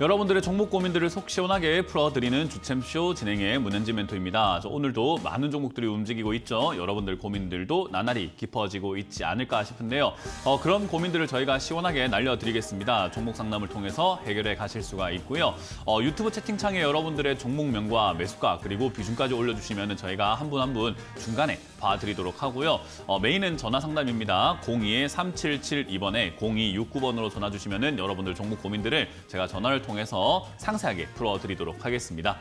여러분들의 종목 고민들을 속 시원하게 풀어드리는 주챔쇼 진행의 문현지 멘토입니다. 오늘도 많은 종목들이 움직이고 있죠. 여러분들 고민들도 나날이 깊어지고 있지 않을까 싶은데요. 어, 그런 고민들을 저희가 시원하게 날려드리겠습니다. 종목 상담을 통해서 해결해 가실 수가 있고요. 어, 유튜브 채팅창에 여러분들의 종목명과 매수가 그리고 비중까지 올려주시면 저희가 한 분 한 분 중간에 봐드리도록 하고요. 어, 메인은 전화 상담입니다. 02-3772번에 0269번으로 전화 주시면 여러분들 종목 고민들을 제가 전화를 통해서 상세하게 풀어드리도록 하겠습니다.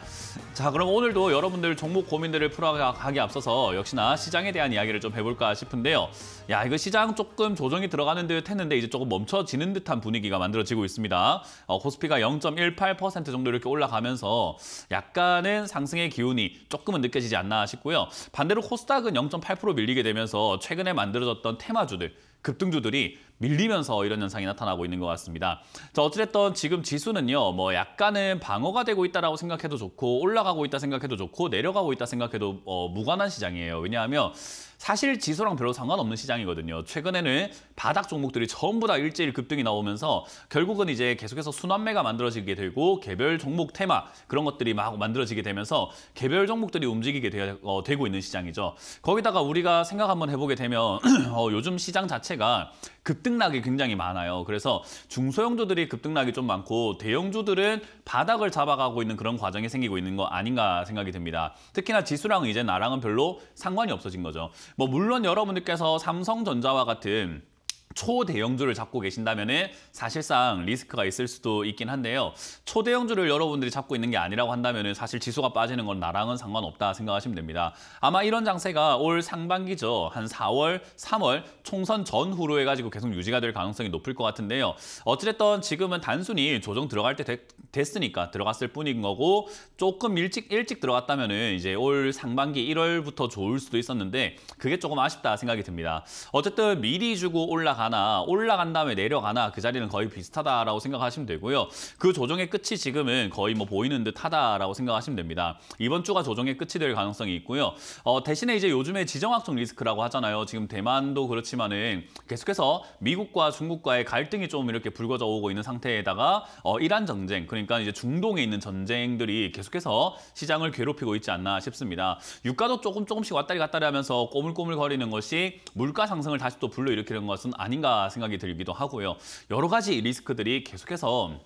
자, 그럼 오늘도 여러분들 종목 고민들을 풀어가기 앞서서 역시나 시장에 대한 이야기를 좀 해볼까 싶은데요. 야, 이거 시장 조금 조정이 들어가는 듯 했는데 이제 조금 멈춰지는 듯한 분위기가 만들어지고 있습니다. 어, 코스피가 0.18% 정도 이렇게 올라가면서 약간은 상승의 기운이 조금은 느껴지지 않나 싶고요. 반대로 코스닥은 0.8% 밀리게 되면서 최근에 만들어졌던 테마주들, 급등주들이 밀리면서 이런 현상이 나타나고 있는 것 같습니다. 자, 어찌됐든 지금 지수는요. 뭐 약간은 방어가 되고 있다고 라 생각해도 좋고 올라가고 있다 생각해도 좋고 내려가고 있다 생각해도 어, 무관한 시장이에요. 왜냐하면 사실 지수랑 별로 상관없는 시장이거든요. 최근에는 바닥 종목들이 전부 다 일제일 급등이 나오면서 결국은 이제 계속해서 순환매가 만들어지게 되고 개별 종목 테마 그런 것들이 막 만들어지게 되면서 개별 종목들이 움직이게 되, 어, 되고 있는 시장이죠. 거기다가 우리가 생각 한번 해보게 되면 어, 요즘 시장 자체가 급등 급등락이 굉장히 많아요. 그래서 중소형주들이 급등락이 좀 많고 대형주들은 바닥을 잡아가고 있는 그런 과정이 생기고 있는 거 아닌가 생각이 듭니다. 특히나 지수랑 이제 나랑은 별로 상관이 없어진 거죠. 뭐 물론 여러분들께서 삼성전자와 같은 초대형주를 잡고 계신다면 사실상 리스크가 있을 수도 있긴 한데요. 초대형주를 여러분들이 잡고 있는 게 아니라고 한다면 사실 지수가 빠지는 건 나랑은 상관없다 생각하시면 됩니다. 아마 이런 장세가 올 상반기죠. 한 4월, 3월 총선 전후로 해가지고 계속 유지가 될 가능성이 높을 것 같은데요. 어찌됐던 지금은 단순히 조정 들어갈 때 됐, 됐으니까 들어갔을 뿐인 거고 조금 일찍 일찍 들어갔다면 이제 올 상반기 1월부터 좋을 수도 있었는데 그게 조금 아쉽다 생각이 듭니다. 어쨌든 미리 주고 올라가 하나 올라간 다음에 내려가나 그 자리는 거의 비슷하다라고 생각하시면 되고요. 그 조정의 끝이 지금은 거의 뭐 보이는 듯하다라고 생각하시면 됩니다. 이번 주가 조정의 끝이 될 가능성이 있고요. 어, 대신에 이제 요즘에 지정학적 리스크라고 하잖아요. 지금 대만도 그렇지만은 계속해서 미국과 중국과의 갈등이 좀 이렇게 불거져 오고 있는 상태에다가 어, 이란 전쟁, 그러니까 이제 중동에 있는 전쟁들이 계속해서 시장을 괴롭히고 있지 않나 싶습니다. 유가도 조금 조금씩 왔다리 갔다리 하면서 꼬물꼬물거리는 것이 물가 상승을 다시 또 불러일으키는 것은 아닌 아닌가 생각이 들기도 하고요. 여러 가지 리스크들이 계속해서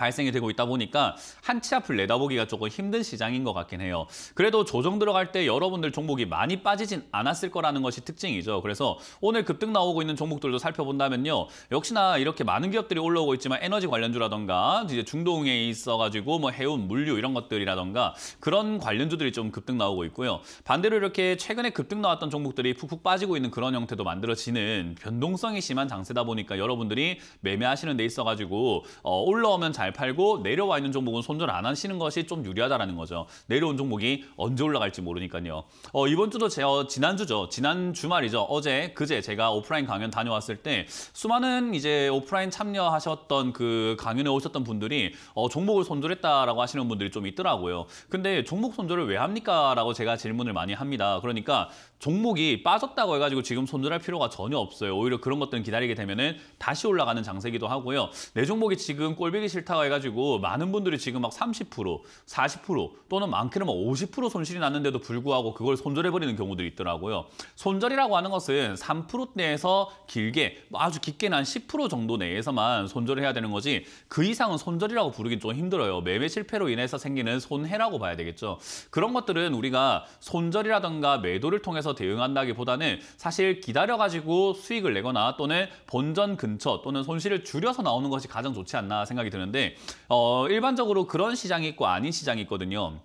발생이 되고 있다 보니까 한 치 앞을 내다보기가 조금 힘든 시장인 것 같긴 해요. 그래도 조정 들어갈 때 여러분들 종목이 많이 빠지진 않았을 거라는 것이 특징이죠. 그래서 오늘 급등 나오고 있는 종목들도 살펴본다면요. 역시나 이렇게 많은 기업들이 올라오고 있지만 에너지 관련주라던가 이제 중동에 있어가지고 뭐 해운, 물류 이런 것들이라던가 그런 관련주들이 좀 급등 나오고 있고요. 반대로 이렇게 최근에 급등 나왔던 종목들이 푹푹 빠지고 있는 그런 형태도 만들어지는 변동성이 심한 장세다 보니까 여러분들이 매매하시는 데 있어가지고 어, 올라오면 잘잘 팔고 내려와 있는 종목은 손절 안 하시는 것이 좀 유리하다라는 거죠. 내려온 종목이 언제 올라갈지 모르니까요. 어, 이번 주도 제 어, 지난주죠. 지난 주말이죠. 어제 그제 제가 오프라인 강연 다녀왔을 때 수많은 이제 오프라인 참여하셨던 그 강연에 오셨던 분들이 어, 종목을 손절했다라고 하시는 분들이 좀 있더라고요. 근데 종목 손절을 왜 합니까라고 제가 질문을 많이 합니다. 그러니까 종목이 빠졌다고 해가지고 지금 손절할 필요가 전혀 없어요. 오히려 그런 것들은 기다리게 되면은 다시 올라가는 장세기도 하고요. 내 종목이 지금 꼴보기 싫다고 해가지고 많은 분들이 지금 막 30%, 40% 또는 많게는 막50% 손실이 났는데도 불구하고 그걸 손절해버리는 경우들이 있더라고요. 손절이라고 하는 것은 3%대에서 길게 아주 깊게난 10% 정도 내에서만 손절을 해야 되는 거지 그 이상은 손절이라고 부르긴 좀 힘들어요. 매매 실패로 인해서 생기는 손해라고 봐야 되겠죠. 그런 것들은 우리가 손절이라던가 매도를 통해서 가서 대응한다기보다는 사실 기다려가지고 수익을 내거나 또는 본전 근처 또는 손실을 줄여서 나오는 것이 가장 좋지 않나 생각이 드는데 어, 일반적으로 그런 시장이 있고 아닌 시장이 있거든요.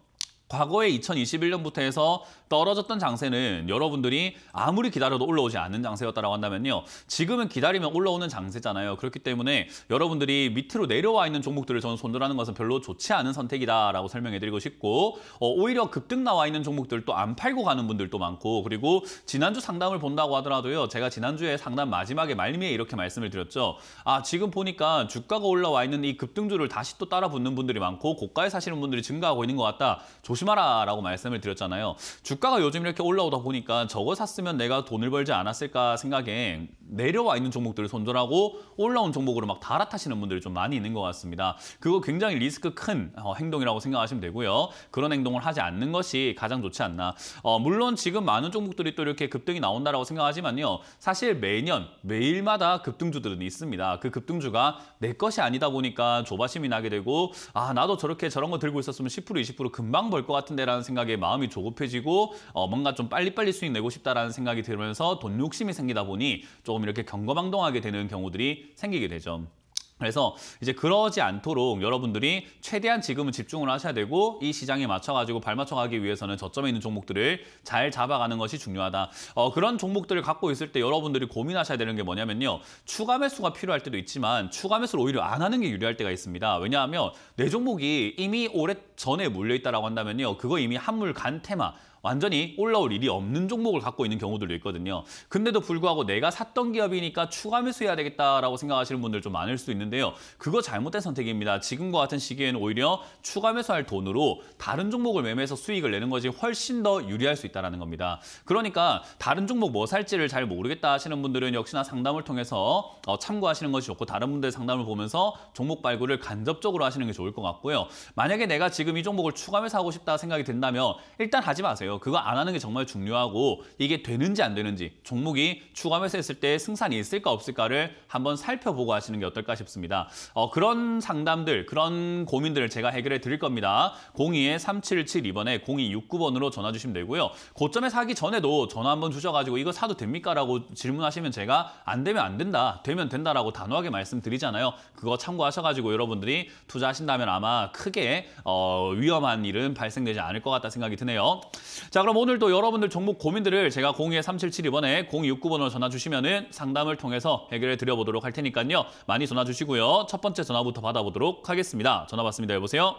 과거에 2021년부터 해서 떨어졌던 장세는 여러분들이 아무리 기다려도 올라오지 않는 장세였다고 한다면요. 지금은 기다리면 올라오는 장세잖아요. 그렇기 때문에 여러분들이 밑으로 내려와 있는 종목들을 저는 손절하는 것은 별로 좋지 않은 선택이다라고 설명해드리고 싶고 어, 오히려 급등 나와 있는 종목들 또안 팔고 가는 분들도 많고 그리고 지난주 상담을 본다고 하더라도요. 제가 지난주에 상담 마지막에 말미에 이렇게 말씀을 드렸죠. 아 지금 보니까 주가가 올라와 있는 이 급등주를 다시 또 따라 붙는 분들이 많고 고가에 사시는 분들이 증가하고 있는 것 같다. 조심하라라고 말씀을 드렸잖아요. 주가가 요즘 이렇게 올라오다 보니까 저거 샀으면 내가 돈을 벌지 않았을까 생각에 내려와 있는 종목들을 손절하고 올라온 종목으로 막 달아타시는 분들이 좀 많이 있는 것 같습니다. 그거 굉장히 리스크 큰 어, 행동이라고 생각하시면 되고요. 그런 행동을 하지 않는 것이 가장 좋지 않나. 어, 물론 지금 많은 종목들이 또 이렇게 급등이 나온다라고 생각하지만요. 사실 매년 매일마다 급등주들은 있습니다. 그 급등주가 내 것이 아니다 보니까 조바심이 나게 되고 아 나도 저렇게 저런 거 들고 있었으면 10% 20% 금방 벌것 같은데라는 생각에 마음이 조급해지고 어, 뭔가 좀 빨리빨리 수익 내고 싶다라는 생각이 들면서 돈 욕심이 생기다 보니 조금 이렇게 경거망동하게 되는 경우들이 생기게 되죠. 그래서 이제 그러지 않도록 여러분들이 최대한 지금은 집중을 하셔야 되고 이 시장에 맞춰가지고 발맞춰가기 위해서는 저점에 있는 종목들을 잘 잡아가는 것이 중요하다. 어, 그런 종목들을 갖고 있을 때 여러분들이 고민하셔야 되는 게 뭐냐면요. 추가 매수가 필요할 때도 있지만 추가 매수를 오히려 안 하는 게 유리할 때가 있습니다. 왜냐하면 내 종목이 이미 오래 전에 물려있다고 라 한다면요. 그거 이미 한물 간 테마 완전히 올라올 일이 없는 종목을 갖고 있는 경우들도 있거든요. 근데도 불구하고 내가 샀던 기업이니까 추가 매수해야 되겠다라고 생각하시는 분들 좀 많을 수 있는데요. 그거 잘못된 선택입니다. 지금과 같은 시기에는 오히려 추가 매수할 돈으로 다른 종목을 매매해서 수익을 내는 것이 훨씬 더 유리할 수 있다는 겁니다. 그러니까 다른 종목 뭐 살지를 잘 모르겠다 하시는 분들은 역시나 상담을 통해서 어, 참고하시는 것이 좋고 다른 분들 의 상담을 보면서 종목 발굴을 간접적으로 하시는 게 좋을 것 같고요. 만약에 내가 지금 이 종목을 추가 매수하고 싶다 생각이 든다면 일단 하지 마세요. 돼요. 그거 안 하는 게 정말 중요하고 이게 되는지 안 되는지 종목이 추가 매수했을 때 승산이 있을까 없을까를 한번 살펴보고 하시는 게 어떨까 싶습니다. 어, 그런 상담들, 그런 고민들을 제가 해결해 드릴 겁니다. 02-3772번에 0269번으로 전화 주시면 되고요. 고점에 사기 전에도 전화 한번 주셔가지고 이거 사도 됩니까? 라고 질문하시면 제가 안 되면 안 된다, 되면 된다라고 단호하게 말씀드리잖아요. 그거 참고하셔가지고 여러분들이 투자하신다면 아마 크게 어, 위험한 일은 발생되지 않을 것 같다 생각이 드네요. 자, 그럼 오늘도 여러분들 종목 고민들을 제가 02-3772번에 0269번으로 전화 주시면 은 상담을 통해서 해결해 드려보도록 할 테니까요. 많이 전화 주시고요. 첫 번째 전화부터 받아보도록 하겠습니다. 전화 받습니다. 여보세요?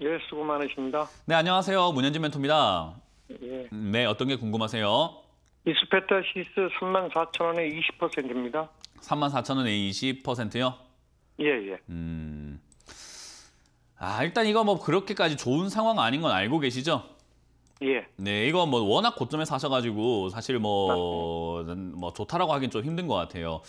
예, 수고 많으십니다. 네, 안녕하세요. 문현진 멘토입니다. 예. 네, 어떤 게 궁금하세요? 이스페타시스 3 4천원에 20%입니다. 3만4천원에 20%요? 예, 예. 음. 아, 일단 이거 뭐 그렇게까지 좋은 상황 아닌 건 알고 계시죠? 예. 네, 이건 뭐 워낙 고점에사셔가지고 사실 뭐, 음, 뭐 좋다라고 하긴 좀 힘든 것 같아요.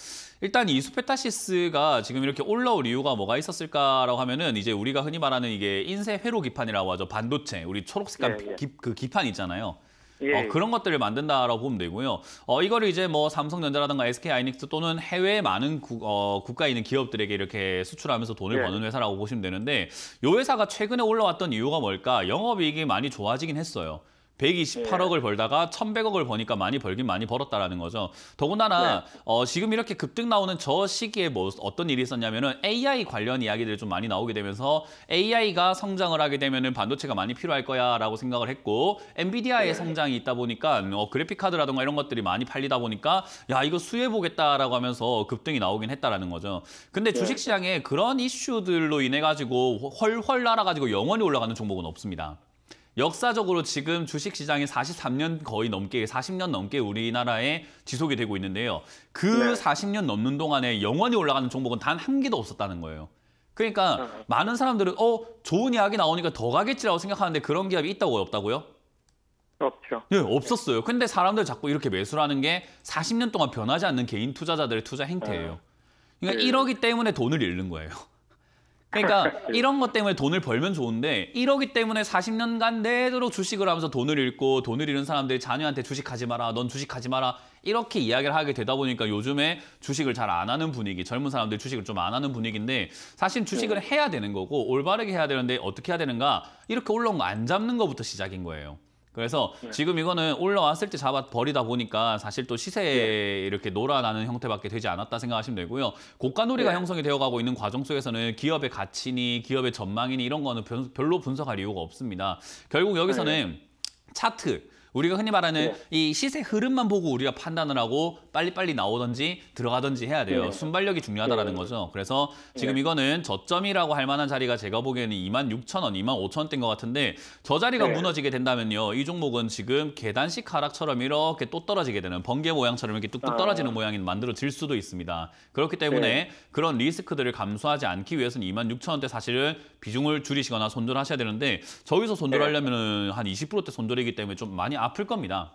일단 이 수페타시스가 지금 이렇게 올라올 이유가 뭐가 있었을까라고 하면은 이제 우리가 흔히 말하는 이게 인쇄 회로 기판이라고 하죠. 반도체, 우리 초록색깔 예, 예. 기, 그 기판 있잖아요. 예. 어, 그런 것들을 만든다라고 보면 되고요. 어, 이거를 이제 뭐 삼성전자라든가 SK 하이닉스 또는 해외 많은 구, 어, 국가에 있는 기업들에게 이렇게 수출하면서 돈을 예. 버는 회사라고 보시면 되는데 이 회사가 최근에 올라왔던 이유가 뭘까? 영업이익이 많이 좋아지긴 했어요. 128억을 네. 벌다가 1,100억을 버니까 많이 벌긴 많이 벌었다라는 거죠. 더군다나 네. 어, 지금 이렇게 급등 나오는 저 시기에 뭐 어떤 일이 있었냐면은 AI 관련 이야기들이 좀 많이 나오게 되면서 AI가 성장을 하게 되면은 반도체가 많이 필요할 거야라고 생각을 했고 엔비디아의 네. 성장이 있다 보니까 어, 그래픽 카드라든가 이런 것들이 많이 팔리다 보니까 야 이거 수혜 보겠다라고 하면서 급등이 나오긴 했다라는 거죠. 근데 네. 주식 시장에 그런 이슈들로 인해 가지고 훨훨 날아 가지고 영원히 올라가는 종목은 없습니다. 역사적으로 지금 주식시장이 43년 거의 넘게, 40년 넘게 우리나라에 지속이 되고 있는데요. 그 네. 40년 넘는 동안에 영원히 올라가는 종목은 단 한 개도 없었다는 거예요. 그러니까 네. 많은 사람들은 어 좋은 이야기 나오니까 더 가겠지라고 생각하는데 그런 기업이 있다고 없다고요? 없죠. 네, 없었어요. 근데 사람들 자꾸 이렇게 매수하는 를게 40년 동안 변하지 않는 개인 투자자들의 투자 행태예요. 네. 그러니까 네. 이러기 때문에 돈을 잃는 거예요. 그러니까 이런 것 때문에 돈을 벌면 좋은데 이러기 때문에 40년간 내도록 주식을 하면서 돈을 잃고 돈을 잃은 사람들이 자녀한테 주식하지 마라, 넌 주식하지 마라 이렇게 이야기를 하게 되다 보니까 요즘에 주식을 잘 안 하는 분위기, 젊은 사람들 주식을 좀 안 하는 분위기인데 사실 주식을 네. 해야 되는 거고 올바르게 해야 되는데 어떻게 해야 되는가 이렇게 올라온 거 안 잡는 거부터 시작인 거예요. 그래서 네. 지금 이거는 올라왔을 때 잡아 버리다 보니까 사실 또 시세에 네. 이렇게 놀아나는 형태밖에 되지 않았다 생각하시면 되고요. 고가놀이가 네. 형성이 되어가고 있는 과정 속에서는 기업의 가치니 기업의 전망이니 이런 거는 별로 분석할 이유가 없습니다. 결국 여기서는 네. 차트, 우리가 흔히 말하는 네. 이 시세 흐름만 보고 우리가 판단을 하고 빨리빨리 나오든지 들어가든지 해야 돼요. 네. 순발력이 중요하다는 네. 거죠. 그래서 지금 네. 이거는 저점이라고 할 만한 자리가 제가 보기에는 2만 6천 원, 2만 5천 원대인 것 같은데 저 자리가 네. 무너지게 된다면요. 이 종목은 지금 계단식 하락처럼 이렇게 또 떨어지게 되는 번개 모양처럼 이렇게 뚝뚝 아. 떨어지는 아. 모양이 만들어질 수도 있습니다. 그렇기 때문에 네. 그런 리스크들을 감수하지 않기 위해서는 2만 6천 원대 사실은 비중을 줄이시거나 손절하셔야 되는데 저기서 손절하려면 은한 20%대 손절이기 때문에 좀 많이 아플 겁니다.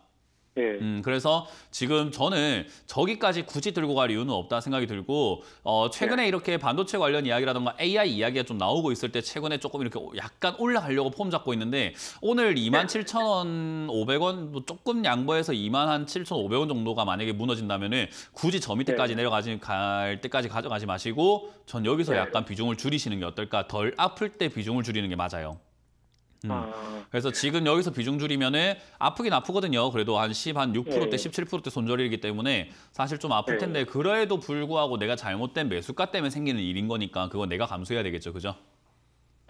예. 음, 그래서 지금 저는 저기까지 굳이 들고 갈 이유는 없다 생각이 들고 어, 최근에 예. 이렇게 반도체 관련 이야기라던가 AI 이야기가 좀 나오고 있을 때 최근에 조금 이렇게 약간 올라가려고 폼 잡고 있는데 오늘 27,500원 뭐 조금 양보해서 27,500원 정도가 만약에 무너진다면 은 굳이 저 밑에까지 예. 내려가지 갈 때까지 가져가지 마시고 전 여기서 예. 약간 비중을 줄이시는 게 어떨까 덜 아플 때 비중을 줄이는 게 맞아요. 음. 아. 그래서 지금 여기서 비중 줄이면은 아프긴 아프거든요. 그래도 한 10, 한 6%대, 네. 17%대 손절이기 때문에 사실 좀 아플 네. 텐데 네. 그래도 불구하고 내가 잘못된 매수가 때문에 생기는 일인 거니까 그건 내가 감수해야 되겠죠, 그죠?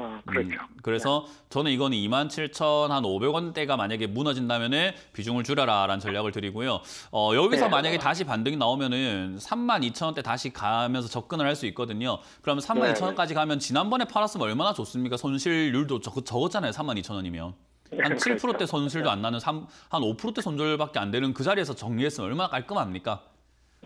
어, 음, 그렇죠. 음, 그래서 네. 저는 이건 거 27,500원대가 만약에 무너진다면 비중을 줄여라라는 전략을 드리고요. 어, 여기서 네. 만약에 다시 반등이 나오면은 만2천원대 다시 가면서 접근을 할 수 있거든요. 그러면 3만0 0 0원까지 가면 지난번에 팔았으면 얼마나 좋습니까? 손실률도 적, 그 적었잖아요. 3 2 0 0원이면한 7%대 손실도 안 나는 3, 한 5%대 손절밖에 안 되는 그 자리에서 정리했으면 얼마나 깔끔합니까?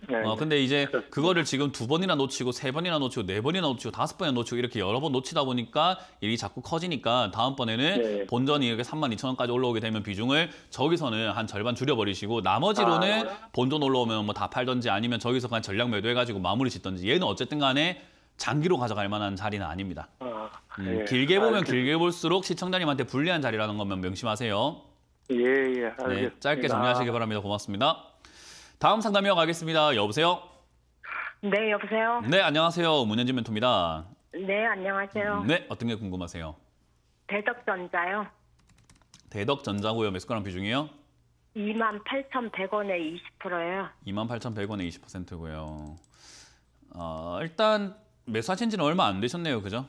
네. 어, 근데 이제 그거를 지금 두 번이나 놓치고 세 번이나 놓치고 네 번이나 놓치고 다섯 번이나 놓치고 이렇게 여러 번 놓치다 보니까 일이 자꾸 커지니까 다음번에는 네. 본전이 이렇게 3만 2천 원까지 올라오게 되면 비중을 저기서는 한 절반 줄여버리시고 나머지로는 아... 본전 올라오면 뭐 다 팔던지 아니면 저기서 그냥 전략 매도해가지고 마무리 짓던지 얘는 어쨌든 간에 장기로 가져갈 만한 자리는 아닙니다. 아, 네. 음, 예. 길게 보면 알 길게 볼수록 시청자님한테 불리한 자리라는 것만 명심하세요. 예, 예, 네, 알겠습니다. 네, 짧게 정리하시기 바랍니다. 고맙습니다. 다음 상담이어 가겠습니다. 여보세요? 네, 여보세요? 네, 안녕하세요. 문현진 멘토입니다. 네, 안녕하세요. 네, 어떤 게 궁금하세요? 대덕전자요. 대덕전자고요. 매수가랑 비중이요? 28,100원에 20%예요. 28,100원에 20%고요. 어, 일단 매수하신 지는 얼마 안 되셨네요. 그죠?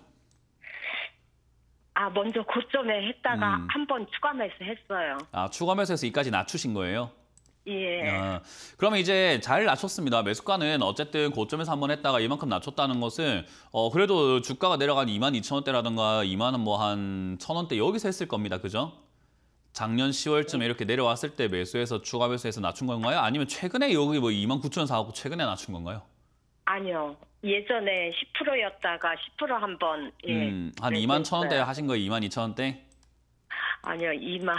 아, 먼저 고점에 했다가 음. 한번 추가 매수했어요. 아, 추가 매수해서 이까지 낮추신 거예요? 예. 아, 그러면 이제 잘 낮췄습니다. 매수가는 어쨌든 고점에서 한번 했다가 이만큼 낮췄다는 것은 어 그래도 주가가 내려간 2만 2천 원대라든가 2만 뭐한 1천 원대 여기서 했을 겁니다. 그죠? 작년 10월쯤 이렇게 내려왔을 때 매수해서 추가 매수해서 낮춘 건가요? 아니면 최근에 여기 뭐 2만 9천 원 사고 최근에 낮춘 건가요? 아니요. 예전에 10%였다가 10% 한번 예. 음, 한 2만 1천 원대 네. 하신 거예요? 2만 2천 원대? 아니요, 2 4 0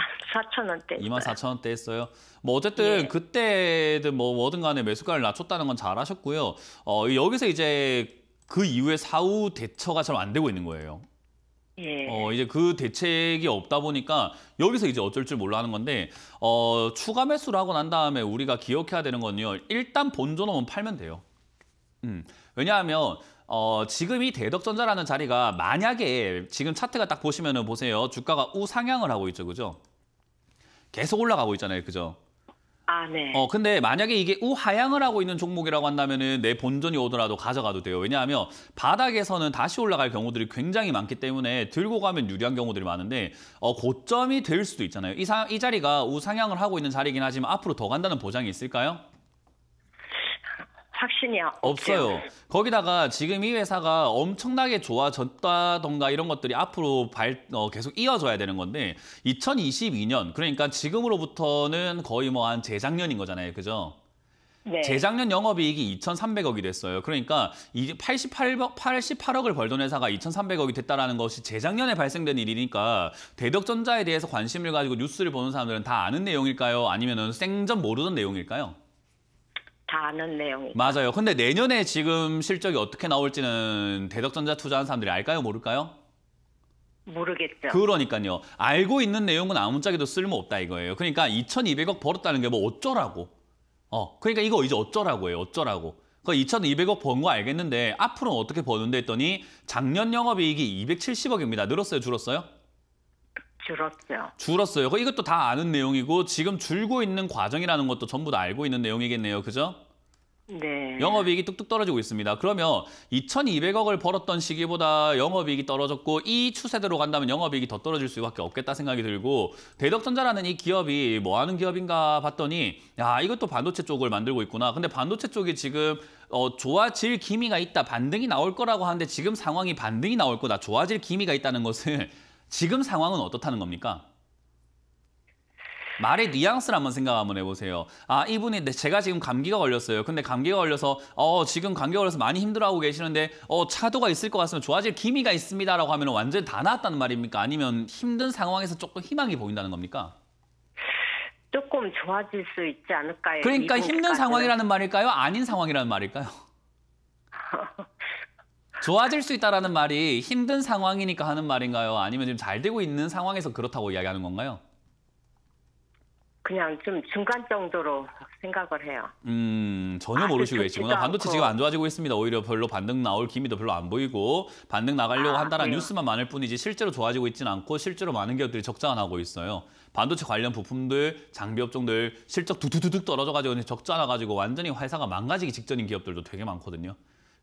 0 0 원대. 2 4 0 0 0 원대 했어요. 뭐 어쨌든 예. 그때든 뭐 뭐든 간에 매수가를 낮췄다는 건 잘하셨고요. 어, 여기서 이제 그 이후에 사후 대처가 잘 안 되고 있는 거예요. 예. 어, 이제 그 대책이 없다 보니까 여기서 이제 어쩔 줄 몰라 하는 건데 어, 추가 매수를 하고 난 다음에 우리가 기억해야 되는 건요. 일단 본전업은 팔면 돼요. 음. 왜냐하면 어, 지금 이 대덕전자라는 자리가 만약에 지금 차트가 딱 보시면은 보세요. 주가가 우상향을 하고 있죠. 그죠? 계속 올라가고 있잖아요. 그죠? 아, 네. 어, 근데 만약에 이게 우하향을 하고 있는 종목이라고 한다면은 내 본전이 오더라도 가져가도 돼요. 왜냐하면 바닥에서는 다시 올라갈 경우들이 굉장히 많기 때문에 들고 가면 유리한 경우들이 많은데 어, 고점이 될 수도 있잖아요. 이, 사, 이 자리가 우상향을 하고 있는 자리긴 이 하지만 앞으로 더 간다는 보장이 있을까요? 확신이 없어요. 없어요. 거기다가 지금 이 회사가 엄청나게 좋아졌다던가 이런 것들이 앞으로 발, 어, 계속 이어져야 되는 건데 2022년 그러니까 지금으로부터는 거의 뭐 한 재작년인 거잖아요. 그죠? 네. 재작년 영업이익이 2,300억이 됐어요. 그러니까 88억, 88억을 벌던 회사가 2,300억이 됐다는 것이 재작년에 발생된 일이니까 대덕전자에 대해서 관심을 가지고 뉴스를 보는 사람들은 다 아는 내용일까요? 아니면 생전 모르던 내용일까요? 다 아는 내용이 맞아요. 근데 내년에 지금 실적이 어떻게 나올지는 대덕전자 투자한 사람들이 알까요, 모를까요? 모르겠죠. 그러니까요. 알고 있는 내용은 아무짝에도 쓸모없다 이거예요. 그러니까 2,200억 벌었다는 게 뭐 어쩌라고. 어, 그러니까 이거 이제 어쩌라고 해요. 어쩌라고. 그 2,200억 번 거 알겠는데 앞으로는 어떻게 버는데 했더니 작년 영업이익이 270억입니다. 늘었어요? 줄었어요? 줄었죠. 줄었어요. 그 이것도 다 아는 내용이고 지금 줄고 있는 과정이라는 것도 전부 다 알고 있는 내용이겠네요. 그죠? 네. 영업이익이 뚝뚝 떨어지고 있습니다. 그러면 2,200억을 벌었던 시기보다 영업이익이 떨어졌고 이 추세대로 간다면 영업이익이 더 떨어질 수밖에 없겠다 생각이 들고 대덕전자라는 이 기업이 뭐 하는 기업인가 봤더니 야 이것도 반도체 쪽을 만들고 있구나. 근데 반도체 쪽이 지금 어, 좋아질 기미가 있다, 반등이 나올 거라고 하는데 지금 상황이 반등이 나올 거다, 좋아질 기미가 있다는 것은 지금 상황은 어떻다는 겁니까? 말의 뉘앙스를 한번 생각 한번 해보세요. 아 이분이 네, 제가 지금 감기가 걸렸어요. 근데 감기가 걸려서 어 지금 감기 걸려서 많이 힘들어하고 계시는데 어 차도가 있을 것 같으면 좋아질 기미가 있습니다라고 하면 완전 다 나았다는 말입니까? 아니면 힘든 상황에서 조금 희망이 보인다는 겁니까? 조금 좋아질 수 있지 않을까요? 그러니까 힘든 상황이라는 말일까요? 아닌 상황이라는 말일까요? 좋아질 수 있다라는 말이 힘든 상황이니까 하는 말인가요? 아니면 지금 잘 되고 있는 상황에서 그렇다고 이야기하는 건가요? 그냥 좀 중간 정도로 생각을 해요. 음, 전혀 아, 모르시고 계시구나. 반도체 않고. 지금 안 좋아지고 있습니다. 오히려 별로 반등 나올 기미도 별로 안 보이고 반등 나가려고 아, 한다는 뉴스만 많을 뿐이지 실제로 좋아지고 있지는 않고 실제로 많은 기업들이 적자나고 있어요. 반도체 관련 부품들, 장비 업종들 실적 두두두둑 떨어져가지고 적자나가지고 완전히 회사가 망가지기 직전인 기업들도 되게 많거든요.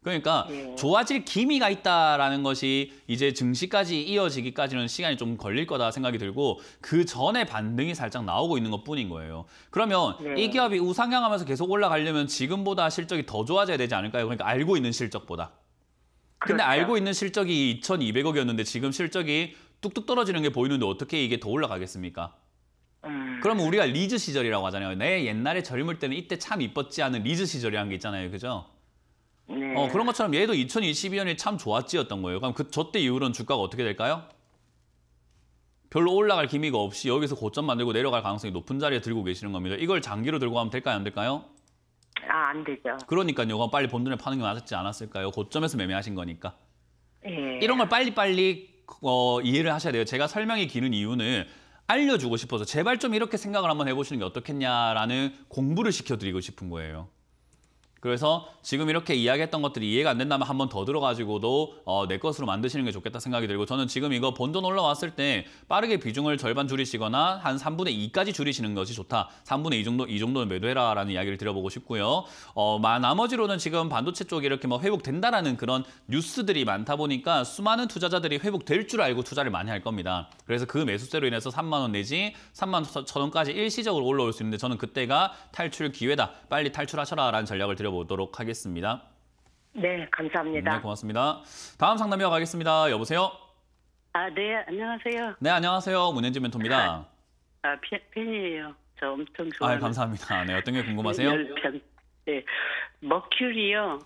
그러니까 예. 좋아질 기미가 있다라는 것이 이제 증시까지 이어지기까지는 시간이 좀 걸릴 거다 생각이 들고 그 전에 반등이 살짝 나오고 있는 것뿐인 거예요. 그러면 네. 이 기업이 우상향하면서 계속 올라가려면 지금보다 실적이 더 좋아져야 되지 않을까요? 그러니까 알고 있는 실적보다. 근데 그렇죠. 알고 있는 실적이 2,200억이었는데 지금 실적이 뚝뚝 떨어지는 게 보이는데 어떻게 이게 더 올라가겠습니까? 음... 그러면 우리가 리즈 시절이라고 하잖아요. 내 옛날에 젊을 때는 이때 참 이뻤지 않은 리즈 시절이라는 게 있잖아요. 그죠? 네. 어, 그런 것처럼 얘도 2022년이 참 좋았지였던 거예요. 그럼 그 저 때 이후로는 주가가 어떻게 될까요? 별로 올라갈 기미가 없이 여기서 고점 만들고 내려갈 가능성이 높은 자리에 들고 계시는 겁니다. 이걸 장기로 들고 가면 될까요? 안 될까요? 아, 안 되죠. 그러니까요. 그럼 빨리 본전에 파는 게 맞지 았 않았을까요? 고점에서 매매하신 거니까. 예. 이런 걸 빨리빨리 어, 이해를 하셔야 돼요. 제가 설명이 기는 이유는 알려주고 싶어서 제발 좀 이렇게 생각을 한번 해보시는 게 어떻겠냐라는 공부를 시켜드리고 싶은 거예요. 그래서 지금 이렇게 이야기했던 것들이 이해가 안 된다면 한 번 더 들어가지고도 어, 내 것으로 만드시는 게 좋겠다 생각이 들고 저는 지금 이거 본전 올라왔을 때 빠르게 비중을 절반 줄이시거나 한 3분의 2까지 줄이시는 것이 좋다. 3분의 2 정도, 이 정도는 매도해라라는 이야기를 드려보고 싶고요. 어, 나머지로는 지금 반도체 쪽이 이렇게 뭐 회복된다라는 그런 뉴스들이 많다 보니까 수많은 투자자들이 회복될 줄 알고 투자를 많이 할 겁니다. 그래서 그 매수세로 인해서 3만 원 내지 3만 천 원까지 일시적으로 올라올 수 있는데 저는 그때가 탈출 기회다. 빨리 탈출하셔라라는 전략을 드려 알아보도록 하겠습니다. 네, 감사합니다. 네, 고맙습니다. 다음 상담이어 가겠습니다. 여보세요? 아, 네, 안녕하세요. 네, 안녕하세요. 문현지 멘토입니다. 아, 아 팬, 팬이에요. 저 엄청 좋아요. 아, 감사합니다. 네, 어떤 게 궁금하세요? 열편. 네, 머큐리요.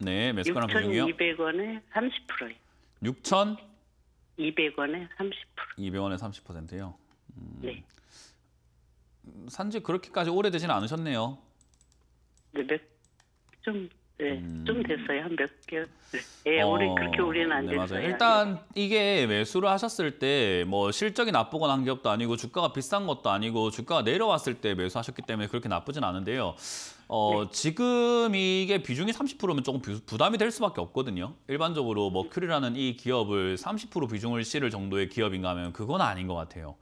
네, 매스카람 비중이요? 6,200원에 3 0 6 200원에 30%. 200원에 30%요? 음, 네. 산지 그렇게까지 오래되진 않으셨네요. 네, 몇 좀, 네, 음. 좀 됐어요. 한 몇 개월. 네, 예, 어, 오래, 그렇게 우리는안 네, 됐어요. 맞아요. 일단 이게 매수를 하셨을 때 뭐 실적이 나쁘거나 한게 없도 아니고 주가가 비싼 것도 아니고 주가가 내려왔을 때 매수하셨기 때문에 그렇게 나쁘진 않은데요. 어, 네. 지금 이게 비중이 30%면 조금 부담이 될 수밖에 없거든요. 일반적으로 머큐리라는 뭐 이 기업을 30% 비중을 실을 정도의 기업인가 하면 그건 아닌 것 같아요.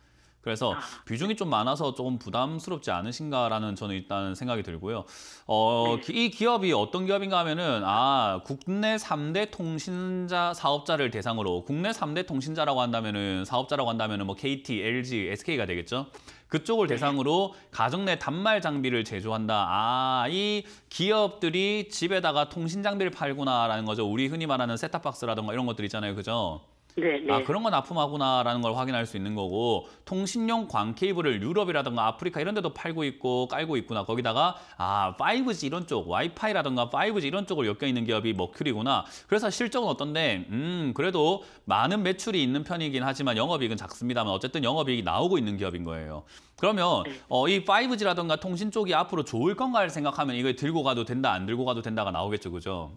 그래서 아, 네. 비중이 좀 많아서 조금 부담스럽지 않으신가라는 저는 일단 생각이 들고요. 어, 네. 이 기업이 어떤 기업인가 하면은 아, 국내 3대 통신자 사업자를 대상으로 국내 3대 통신자라고 한다면은 사업자라고 한다면은 뭐 KT, LG, SK가 되겠죠. 그쪽을 네. 대상으로 가정 내 단말 장비를 제조한다. 아, 이 기업들이 집에다가 통신 장비를 팔구나라는 거죠. 우리 흔히 말하는 셋탑박스라든가 이런 것들 있잖아요. 그죠? 네아 네. 그런 건 아픔하구나라는 걸 확인할 수 있는 거고 통신용 광 케이블을 유럽이라든가 아프리카 이런 데도 팔고 있고 깔고 있구나 거기다가 아 5G 이런 쪽 와이파이라든가 5G 이런 쪽을 엮여 있는 기업이 머큐리구나 그래서 실적은 어떤데 음 그래도 많은 매출이 있는 편이긴 하지만 영업이익은 작습니다만 어쨌든 영업이익이 나오고 있는 기업인 거예요 그러면 네. 어, 이 5G라든가 통신 쪽이 앞으로 좋을 건가를 생각하면 이걸 들고 가도 된다 안 들고 가도 된다가 나오겠죠 그죠?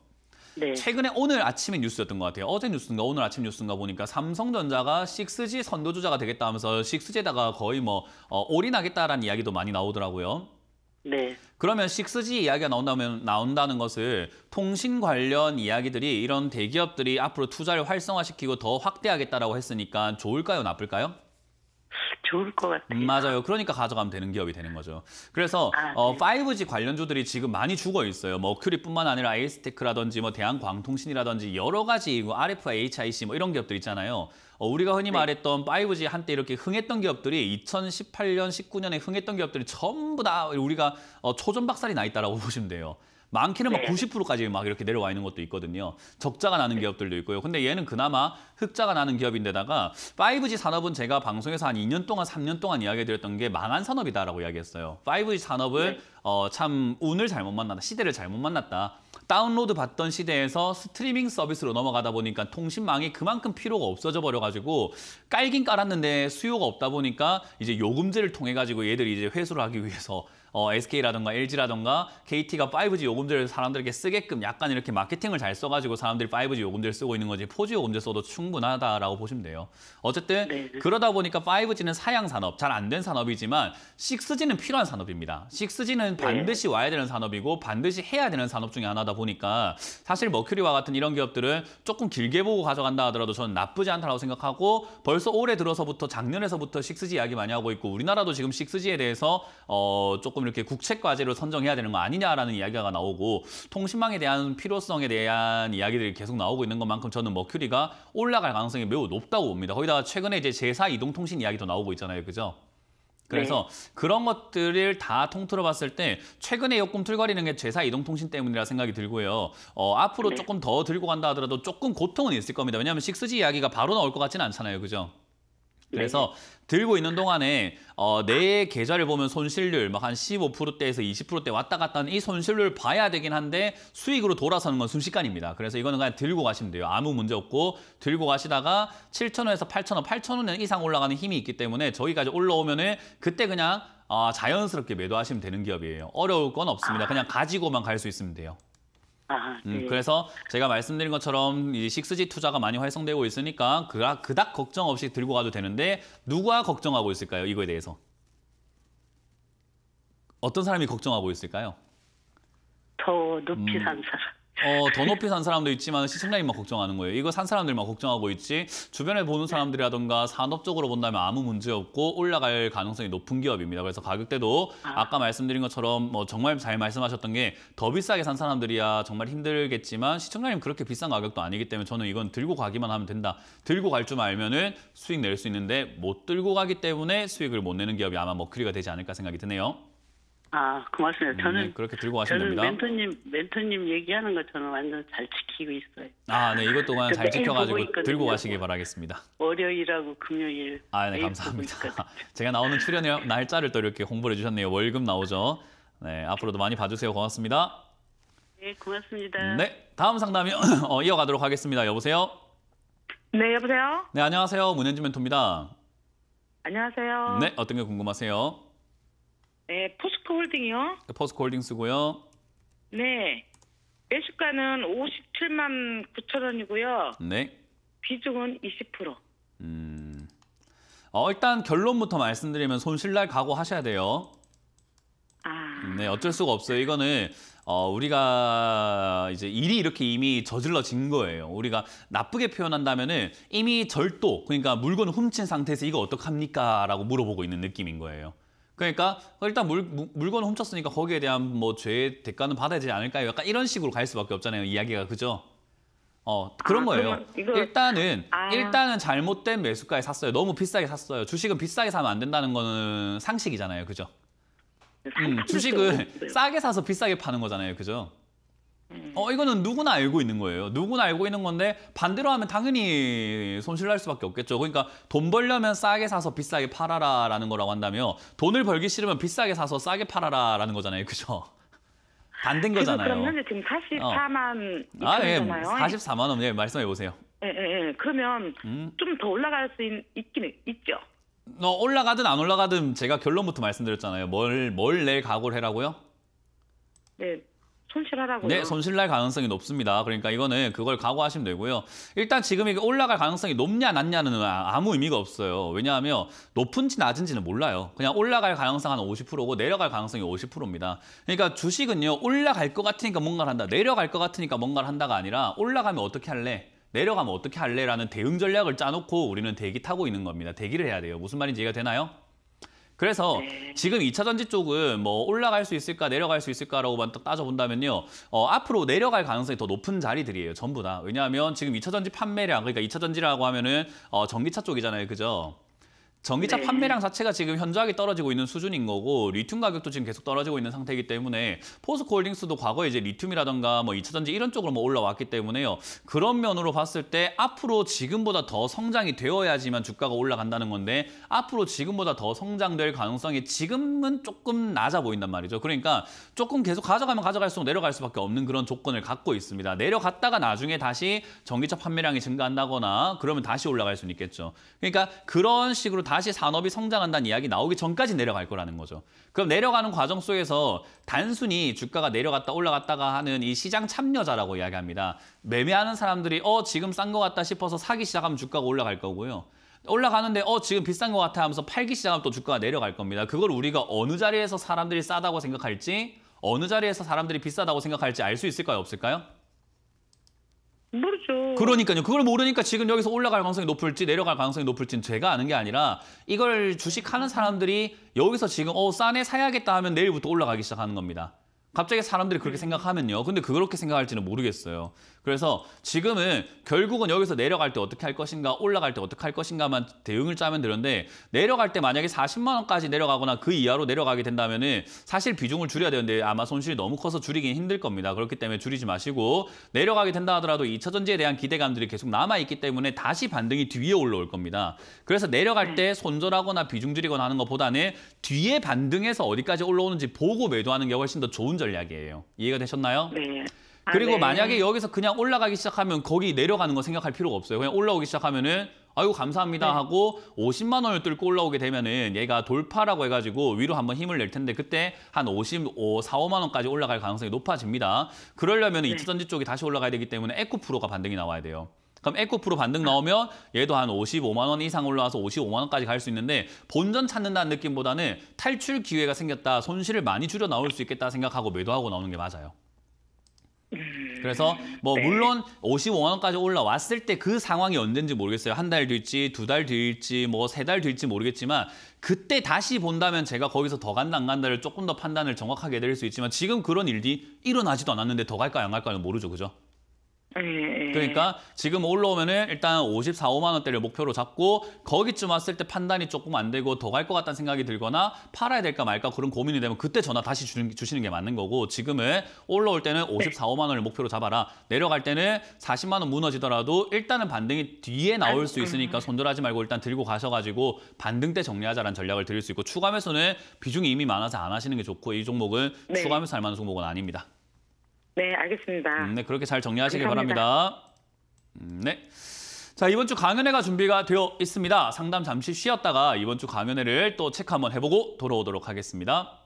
네. 최근에 오늘 아침에 뉴스였던 것 같아요. 어제 뉴스인가 오늘 아침 뉴스인가 보니까 삼성전자가 6G 선도주자가 되겠다 하면서 6G에다가 거의 뭐 어, 올인하겠다라는 이야기도 많이 나오더라고요. 네. 그러면 6G 이야기가 나온다면 나온다는 것을 통신 관련 이야기들이 이런 대기업들이 앞으로 투자를 활성화시키고 더 확대하겠다라고 했으니까 좋을까요, 나쁠까요? 좋을 것 같아요. 맞아요. 그러니까 가져가면 되는 기업이 되는 거죠. 그래서 아, 네. 어, 5G 관련주들이 지금 많이 죽어 있어요. 뭐 큐리뿐만 아니라 아이스테크라든지 뭐 대한광통신이라든지 여러 가지 뭐 RF, HIC 뭐 이런 기업들 있잖아요. 어, 우리가 흔히 네. 말했던 5G 한때 이렇게 흥했던 기업들이 2018년, 19년에 흥했던 기업들이 전부 다 우리가 어, 초전 박살이 나 있다라고 보시면 돼요. 많게는 막 네. 90%까지 막 이렇게 내려와 있는 것도 있거든요. 적자가 나는 기업들도 있고요. 근데 얘는 그나마 흑자가 나는 기업인데다가 5G 산업은 제가 방송에서 한 2년 동안, 3년 동안 이야기드렸던 게 망한 산업이다라고 이야기했어요. 5G 산업은 네. 어, 참 운을 잘못 만났다, 시대를 잘못 만났다. 다운로드 받던 시대에서 스트리밍 서비스로 넘어가다 보니까 통신망이 그만큼 필요가 없어져 버려가지고 깔긴 깔았는데 수요가 없다 보니까 이제 요금제를 통해 가지고 얘들이 이제 회수를 하기 위해서 어, SK라던가 LG라던가 KT가 5G 요금제를 사람들에게 쓰게끔 약간 이렇게 마케팅을 잘 써가지고 사람들이 5G 요금제를 쓰고 있는 거지 4G 요금제 써도 충분하다라고 보시면 돼요. 어쨌든 네. 네. 그러다 보니까 5G는 사양 산업, 잘 안 된 산업이지만 6G는 필요한 산업입니다. 6G는 반드시 와야 되는 산업이고 반드시 해야 되는 산업 중에 하나다 보니까 사실 머큐리와 같은 이런 기업들은 조금 길게 보고 가져간다 하더라도 저는 나쁘지 않다고 생각하고 벌써 올해 들어서부터 작년에서부터 6G 이야기 많이 하고 있고 우리나라도 지금 6G에 대해서 어, 조금 조금 이렇게 국책 과제로 선정해야 되는 거 아니냐라는 이야기가 나오고 통신망에 대한 필요성에 대한 이야기들이 계속 나오고 있는 것만큼 저는 머큐리가 올라갈 가능성이 매우 높다고 봅니다. 거기다가 최근에 이제 제사 이동 통신 이야기도 나오고 있잖아요. 그죠? 그래서 네. 그런 것들을 다 통틀어 봤을 때 최근에 요금 틀거리는 게 제사 이동통신 때문이라 생각이 들고요. 어, 앞으로 네. 조금 더 들고 간다 하더라도 조금 고통은 있을 겁니다. 왜냐하면 6G 이야기가 바로 나올 것 같지는 않잖아요. 그죠? 네. 그래서 들고 있는 동안에 어, 내 계좌를 보면 손실률 막 한 15%대에서 20%대 왔다 갔다 하는 이 손실률 봐야 되긴 한데 수익으로 돌아서는 건 순식간입니다. 그래서 이거는 그냥 들고 가시면 돼요. 아무 문제 없고 들고 가시다가 7,000원에서 8,000원, 8,000원 이상 올라가는 힘이 있기 때문에 저기까지 올라오면 은 그때 그냥 어, 자연스럽게 매도하시면 되는 기업이에요. 어려울 건 없습니다. 그냥 가지고만 갈 수 있으면 돼요. 네. 음, 예. 그래서 제가 말씀드린 것처럼 이 6G 투자가 많이 활성되고 있으니까 그닥, 그닥 걱정 없이 들고 가도 되는데 누가 걱정하고 있을까요? 이거에 대해서. 어떤 사람이 걱정하고 있을까요? 더 높이 음. 산 사람. 어, 더 높이 산 사람도 있지만 시청자님만 걱정하는 거예요. 이거 산 사람들만 걱정하고 있지 주변에 보는 사람들이라던가 산업적으로 본다면 아무 문제 없고 올라갈 가능성이 높은 기업입니다. 그래서 가격대도 아. 아까 말씀드린 것처럼 뭐 정말 잘 말씀하셨던 게 더 비싸게 산 사람들이야 정말 힘들겠지만 시청자님 그렇게 비싼 가격도 아니기 때문에 저는 이건 들고 가기만 하면 된다. 들고 갈 줄 알면은 수익 낼 수 있는데 못 들고 가기 때문에 수익을 못 내는 기업이 아마 머크리가 되지 않을까 생각이 드네요. 아, 고맙습니다. 요 음, 저는 네, 그렇게 들고 가시면 됩니다. 멘토님 멘토님 얘기하는 거 저는 완전 잘 지키고 있어요. 아, 네, 이것 또한 잘 지켜가지고 들고 가시길 바라겠습니다. 월요일하고 금요일. 아, 네, 감사합니다. 제가 나오는 출연 날짜를 또 이렇게 홍보를 해주셨네요. 월급 나오죠. 네, 앞으로도 많이 봐주세요. 고맙습니다. 네, 고맙습니다. 네, 다음 상담이 어, 이어가도록 하겠습니다. 여보세요. 네, 여보세요. 네, 안녕하세요. 문현지 멘토입니다. 안녕하세요. 네, 어떤 게 궁금하세요? 예, 네, 포스코 홀딩이요. 포스코 홀딩스고요. 네. 매수가는 57만 9천 원이고요. 네. 비중은 20%. 음. 어, 일단 결론부터 말씀드리면 손실날 각오하셔야 돼요. 아. 네, 어쩔 수가 없어요. 이거는 어, 우리가 이제 일이 이렇게 이미 저질러진 거예요. 우리가 나쁘게 표현한다면은 이미 절도, 그러니까 물건을 훔친 상태에서 이거 어떡합니까? 라고 물어보고 있는 느낌인 거예요. 그러니까 일단 물, 물건을 훔쳤으니까 거기에 대한 뭐 죄의 대가는 받아야지 되 않을까요? 약간 이런 식으로 갈 수밖에 없잖아요. 이야기가 그죠? 어 그런 아, 거예요. 이거... 일단은 아... 일단은 잘못된 매수가에 샀어요. 너무 비싸게 샀어요. 주식은 비싸게 사면 안 된다는 거는 상식이잖아요, 그죠? 음, 주식은 싸게 사서 비싸게 파는 거잖아요, 그죠? 어 이거는 누구나 알고 있는 거예요. 누구나 알고 있는 건데 반대로 하면 당연히 손실 날 수밖에 없겠죠. 그러니까 돈 벌려면 싸게 사서 비싸게 팔아라라는 거라고 한다면 돈을 벌기 싫으면 비싸게 사서 싸게 팔아라라는 거잖아요. 그죠? 반대인 거잖아요. 그러면 지금 44만 어. 아, 예, 잖아요 44만 원 예, 말씀해 보세요. 예, 예, 예. 그러면 음. 좀더 올라갈 수 있, 있긴 있죠. 어, 올라가든 안 올라가든 제가 결론부터 말씀드렸잖아요. 뭘뭘낼 각오를 해라고요? 네, 손실하라고요? 네, 손실날 가능성이 높습니다. 그러니까 이거는 그걸 각오하시면 되고요. 일단 지금 이게 올라갈 가능성이 높냐 낮냐는 아, 아무 의미가 없어요. 왜냐하면 높은지 낮은지는 몰라요. 그냥 올라갈 가능성 한 50%고 내려갈 가능성이 50%입니다. 그러니까 주식은요, 올라갈 것 같으니까 뭔가를 한다, 내려갈 것 같으니까 뭔가를 한다가 아니라 올라가면 어떻게 할래? 내려가면 어떻게 할래라는 대응 전략을 짜놓고 우리는 대기 타고 있는 겁니다. 대기를 해야 돼요. 무슨 말인지 이해가 되나요? 그래서 네. 지금 2차 전지 쪽은 뭐 올라갈 수 있을까 내려갈 수 있을까라고만 딱 따져본다면요. 어, 앞으로 내려갈 가능성이 더 높은 자리들이에요. 전부 다. 왜냐하면 지금 2차 전지 판매량, 그러니까 2차 전지라고 하면은 어, 전기차 쪽이잖아요. 그죠? 전기차 네. 판매량 자체가 지금 현저하게 떨어지고 있는 수준인 거고 리튬 가격도 지금 계속 떨어지고 있는 상태이기 때문에 포스코홀딩스도 과거에 이제 리튬이라던가 뭐 2차전지 이런 쪽으로 뭐 올라왔기 때문에요. 그런 면으로 봤을 때 앞으로 지금보다 더 성장이 되어야지만 주가가 올라간다는 건데 앞으로 지금보다 더 성장될 가능성이 지금은 조금 낮아 보인단 말이죠. 그러니까 조금 계속 가져가면 가져갈수록 내려갈 수밖에 없는 그런 조건을 갖고 있습니다. 내려갔다가 나중에 다시 전기차 판매량이 증가한다거나 그러면 다시 올라갈 수는 있겠죠. 그러니까 그런 식으로 다 다시 산업이 성장한다는 이야기 나오기 전까지 내려갈 거라는 거죠. 그럼 내려가는 과정 속에서 단순히 주가가 내려갔다 올라갔다가 하는 이 시장 참여자라고 이야기합니다. 매매하는 사람들이 어 지금 싼 것 같다 싶어서 사기 시작하면 주가가 올라갈 거고요. 올라가는데 어 지금 비싼 것 같아 하면서 팔기 시작하면 또 주가가 내려갈 겁니다. 그걸 우리가 어느 자리에서 사람들이 싸다고 생각할지 어느 자리에서 사람들이 비싸다고 생각할지 알 수 있을까요? 없을까요? 모르죠. 그러니까요. 그걸 모르니까 지금 여기서 올라갈 가능성이 높을지 내려갈 가능성이 높을지는 제가 아는 게 아니라 이걸 주식하는 사람들이 여기서 지금 어 싸네 사야겠다 하면 내일부터 올라가기 시작하는 겁니다. 갑자기 사람들이 그렇게 생각하면요. 근데 그렇게 생각할지는 모르겠어요. 그래서 지금은 결국은 여기서 내려갈 때 어떻게 할 것인가 올라갈 때 어떻게 할 것인가만 대응을 짜면 되는데 내려갈 때 만약에 40만 원까지 내려가거나 그 이하로 내려가게 된다면 은 사실 비중을 줄여야 되는데 아마 손실이 너무 커서 줄이긴 힘들 겁니다. 그렇기 때문에 줄이지 마시고 내려가게 된다 하더라도 2차 전지에 대한 기대감들이 계속 남아있기 때문에 다시 반등이 뒤에 올라올 겁니다. 그래서 내려갈 때 손절하거나 비중 줄이거나 하는 것보다는 뒤에 반등해서 어디까지 올라오는지 보고 매도하는 게 훨씬 더 좋은 전략이에요. 이해가 되셨나요? 네. 아, 그리고 네. 만약에 여기서 그냥 올라가기 시작하면 거기 내려가는 거 생각할 필요가 없어요. 그냥 올라오기 시작하면은 아이고 감사합니다 네. 하고 50만 원을 뚫고 올라오게 되면은 얘가 돌파라고 해가지고 위로 한번 힘을 낼 텐데 그때 한 55, 4, 5만 원까지 올라갈 가능성이 높아집니다. 그러려면 네. 2차 전지 쪽이 다시 올라가야 되기 때문에 에코프로가 반등이 나와야 돼요. 그럼 에코프로 반등 나오면 얘도 한 55만 원 이상 올라와서 55만 원까지 갈 수 있는데 본전 찾는다는 느낌보다는 탈출 기회가 생겼다, 손실을 많이 줄여 나올 수 있겠다 생각하고 매도하고 나오는 게 맞아요. 그래서 뭐 네. 물론 55만 원까지 올라왔을 때 그 상황이 언젠지 모르겠어요. 한 달 뒤일지 두 달 뒤일지 뭐 세 달 뒤일지 모르겠지만 그때 다시 본다면 제가 거기서 더 간다 안 간다를 조금 더 판단을 정확하게 내릴 수 있지만 지금 그런 일이 일어나지도 않았는데 더 갈까요 안 갈까는 모르죠. 그죠? 예, 예. 그러니까 지금 올라오면은 일단 54, 5만 원대를 목표로 잡고 거기쯤 왔을 때 판단이 조금 안 되고 더 갈 것 같다는 생각이 들거나 팔아야 될까 말까 그런 고민이 되면 그때 전화 다시 주는, 주시는 게 맞는 거고 지금은 올라올 때는 54, 네. 5만 원을 목표로 잡아라. 내려갈 때는 40만 원 무너지더라도 일단은 반등이 뒤에 나올 수 있으니까 손절하지 말고 일단 들고 가셔가지고 반등 때 정리하자라는 전략을 드릴 수 있고 추가 매수는 비중이 이미 많아서 안 하시는 게 좋고 이 종목은 네. 추가 매수할 만한 종목은 아닙니다. 네, 알겠습니다. 음, 네, 그렇게 잘 정리하시길 감사합니다. 바랍니다. 음, 네. 자, 이번 주 강연회가 준비가 되어 있습니다. 상담 잠시 쉬었다가 이번 주 강연회를 또 체크 한번 해보고 돌아오도록 하겠습니다.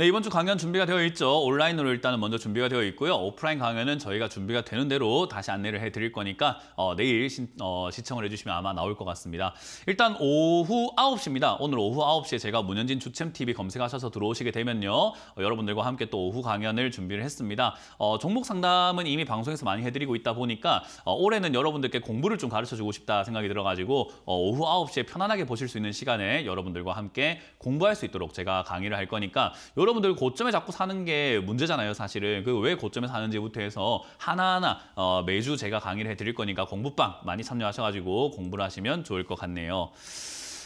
네, 이번 주 강연 준비가 되어 있죠. 온라인으로 일단은 먼저 준비가 되어 있고요. 오프라인 강연은 저희가 준비가 되는 대로 다시 안내를 해드릴 거니까 어, 내일 시, 어, 시청을 해주시면 아마 나올 것 같습니다. 일단 오후 9시입니다. 오늘 오후 9시에 제가 문현진 주챔TV 검색하셔서 들어오시게 되면요. 어, 여러분들과 함께 또 오후 강연을 준비를 했습니다. 어, 종목 상담은 이미 방송에서 많이 해드리고 있다 보니까 어, 올해는 여러분들께 공부를 좀 가르쳐주고 싶다 생각이 들어가지고 어, 오후 9시에 편안하게 보실 수 있는 시간에 여러분들과 함께 공부할 수 있도록 제가 강의를 할 거니까 여러 여러분들 고점에 자꾸 사는 게 문제잖아요, 사실은. 그 왜 고점에 사는지부터 해서 하나하나 어, 매주 제가 강의를 해드릴 거니까 공부방 많이 참여하셔가지고 공부를 하시면 좋을 것 같네요.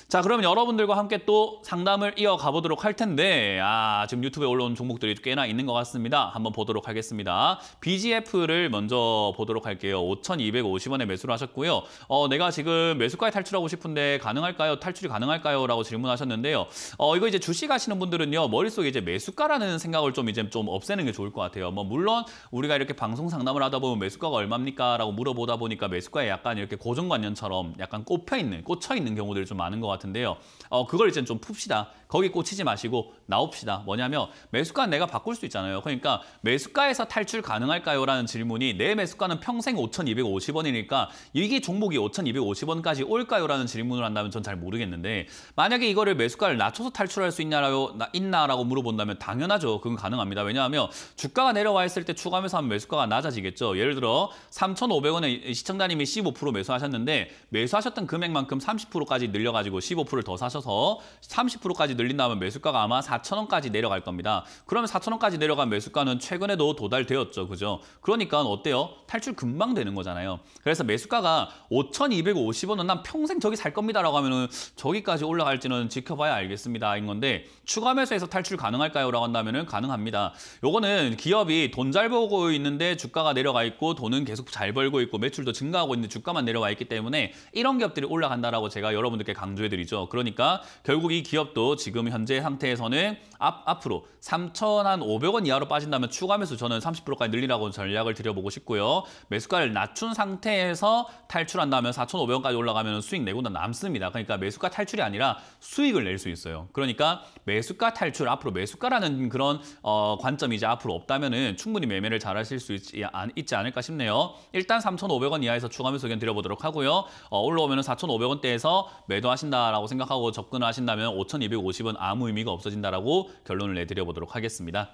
자, 그러면 여러분들과 함께 또 상담을 이어가 보도록 할 텐데 아, 지금 유튜브에 올라온 종목들이 꽤나 있는 것 같습니다. 한번 보도록 하겠습니다. BGF를 먼저 보도록 할게요. 5,250원에 매수를 하셨고요. 어, 내가 지금 매수가에 탈출하고 싶은데 가능할까요? 탈출이 가능할까요? 라고 질문하셨는데요. 어, 이거 이제 주식 하시는 분들은요. 머릿속에 이제 매수가라는 생각을 좀 이제 좀 없애는 게 좋을 것 같아요. 뭐 물론 우리가 이렇게 방송 상담을 하다 보면 매수가가 얼마입니까? 라고 물어보다 보니까 매수가에 약간 이렇게 고정관념처럼 약간 꼽혀 있는, 꽂혀 있는 경우들이 좀 많은 것 같아요. 같은데요. 어, 그걸 이제 좀 풉시다. 거기 꽂히지 마시고 나옵시다. 뭐냐면 매수가 내가 바꿀 수 있잖아요. 그러니까 매수가에서 탈출 가능할까요? 라는 질문이 내 매수가는 평생 5,250원이니까 이게 종목이 5,250원까지 올까요? 라는 질문을 한다면 전 잘 모르겠는데 만약에 이거를 매수가를 낮춰서 탈출할 수 있냐라고 있나라고 물어본다면 당연하죠. 그건 가능합니다. 왜냐하면 주가가 내려와 있을 때 추가 매수하면 매수가가 낮아지겠죠. 예를 들어 3,500원에 시청자님이 15% 매수하셨는데 매수하셨던 금액만큼 30%까지 늘려가지고 15%를 더 사셔서 30%까지 늘린다면 매수가가 아마 4 0 0 0원까지 내려갈 겁니다. 그러면 4 0 0 0원까지 내려간 매수가는 최근에도 도달되었죠. 그죠? 그러니까 어때요? 탈출 금방 되는 거잖아요. 그래서 매수가가 5,250원은 난 평생 저기 살 겁니다라고 하면은 저기까지 올라갈지는 지켜봐야 알겠습니다. 인 건데 추가 매수에서 탈출 가능할까요? 라고 한다면은 가능합니다. 요거는 기업이 돈 잘 벌고 있는데 주가가 내려가 있고 돈은 계속 잘 벌고 있고 매출도 증가하고 있는데 주가만 내려와 있기 때문에 이런 기업들이 올라간다라고 제가 여러분들께 강조해 드립니다. 기업들이죠 그러니까 결국 이 기업도 지금 현재 상태에서는 앞, 앞으로 3,500원 이하로 빠진다면 추가 매수 저는 30%까지 늘리라고 전략을 드려보고 싶고요. 매수가를 낮춘 상태에서 탈출한다면 4,500원까지 올라가면 수익 내고는 남습니다. 그러니까 매수가 탈출이 아니라 수익을 낼 수 있어요. 그러니까 매수가 탈출, 앞으로 매수가라는 그런 어, 관점이 이제 앞으로 없다면 충분히 매매를 잘 하실 수 있지, 안, 아, 있지 않을까 싶네요. 일단 3,500원 이하에서 추가 매수 의견 드려보도록 하고요. 어, 올라오면 4,500원대에서 매도하신다. 된다라고 생각하고 접근을 하신다면 5 2 5 0원 아무 의미가 없어진다라고 결론을 내드려 보도록 하겠습니다.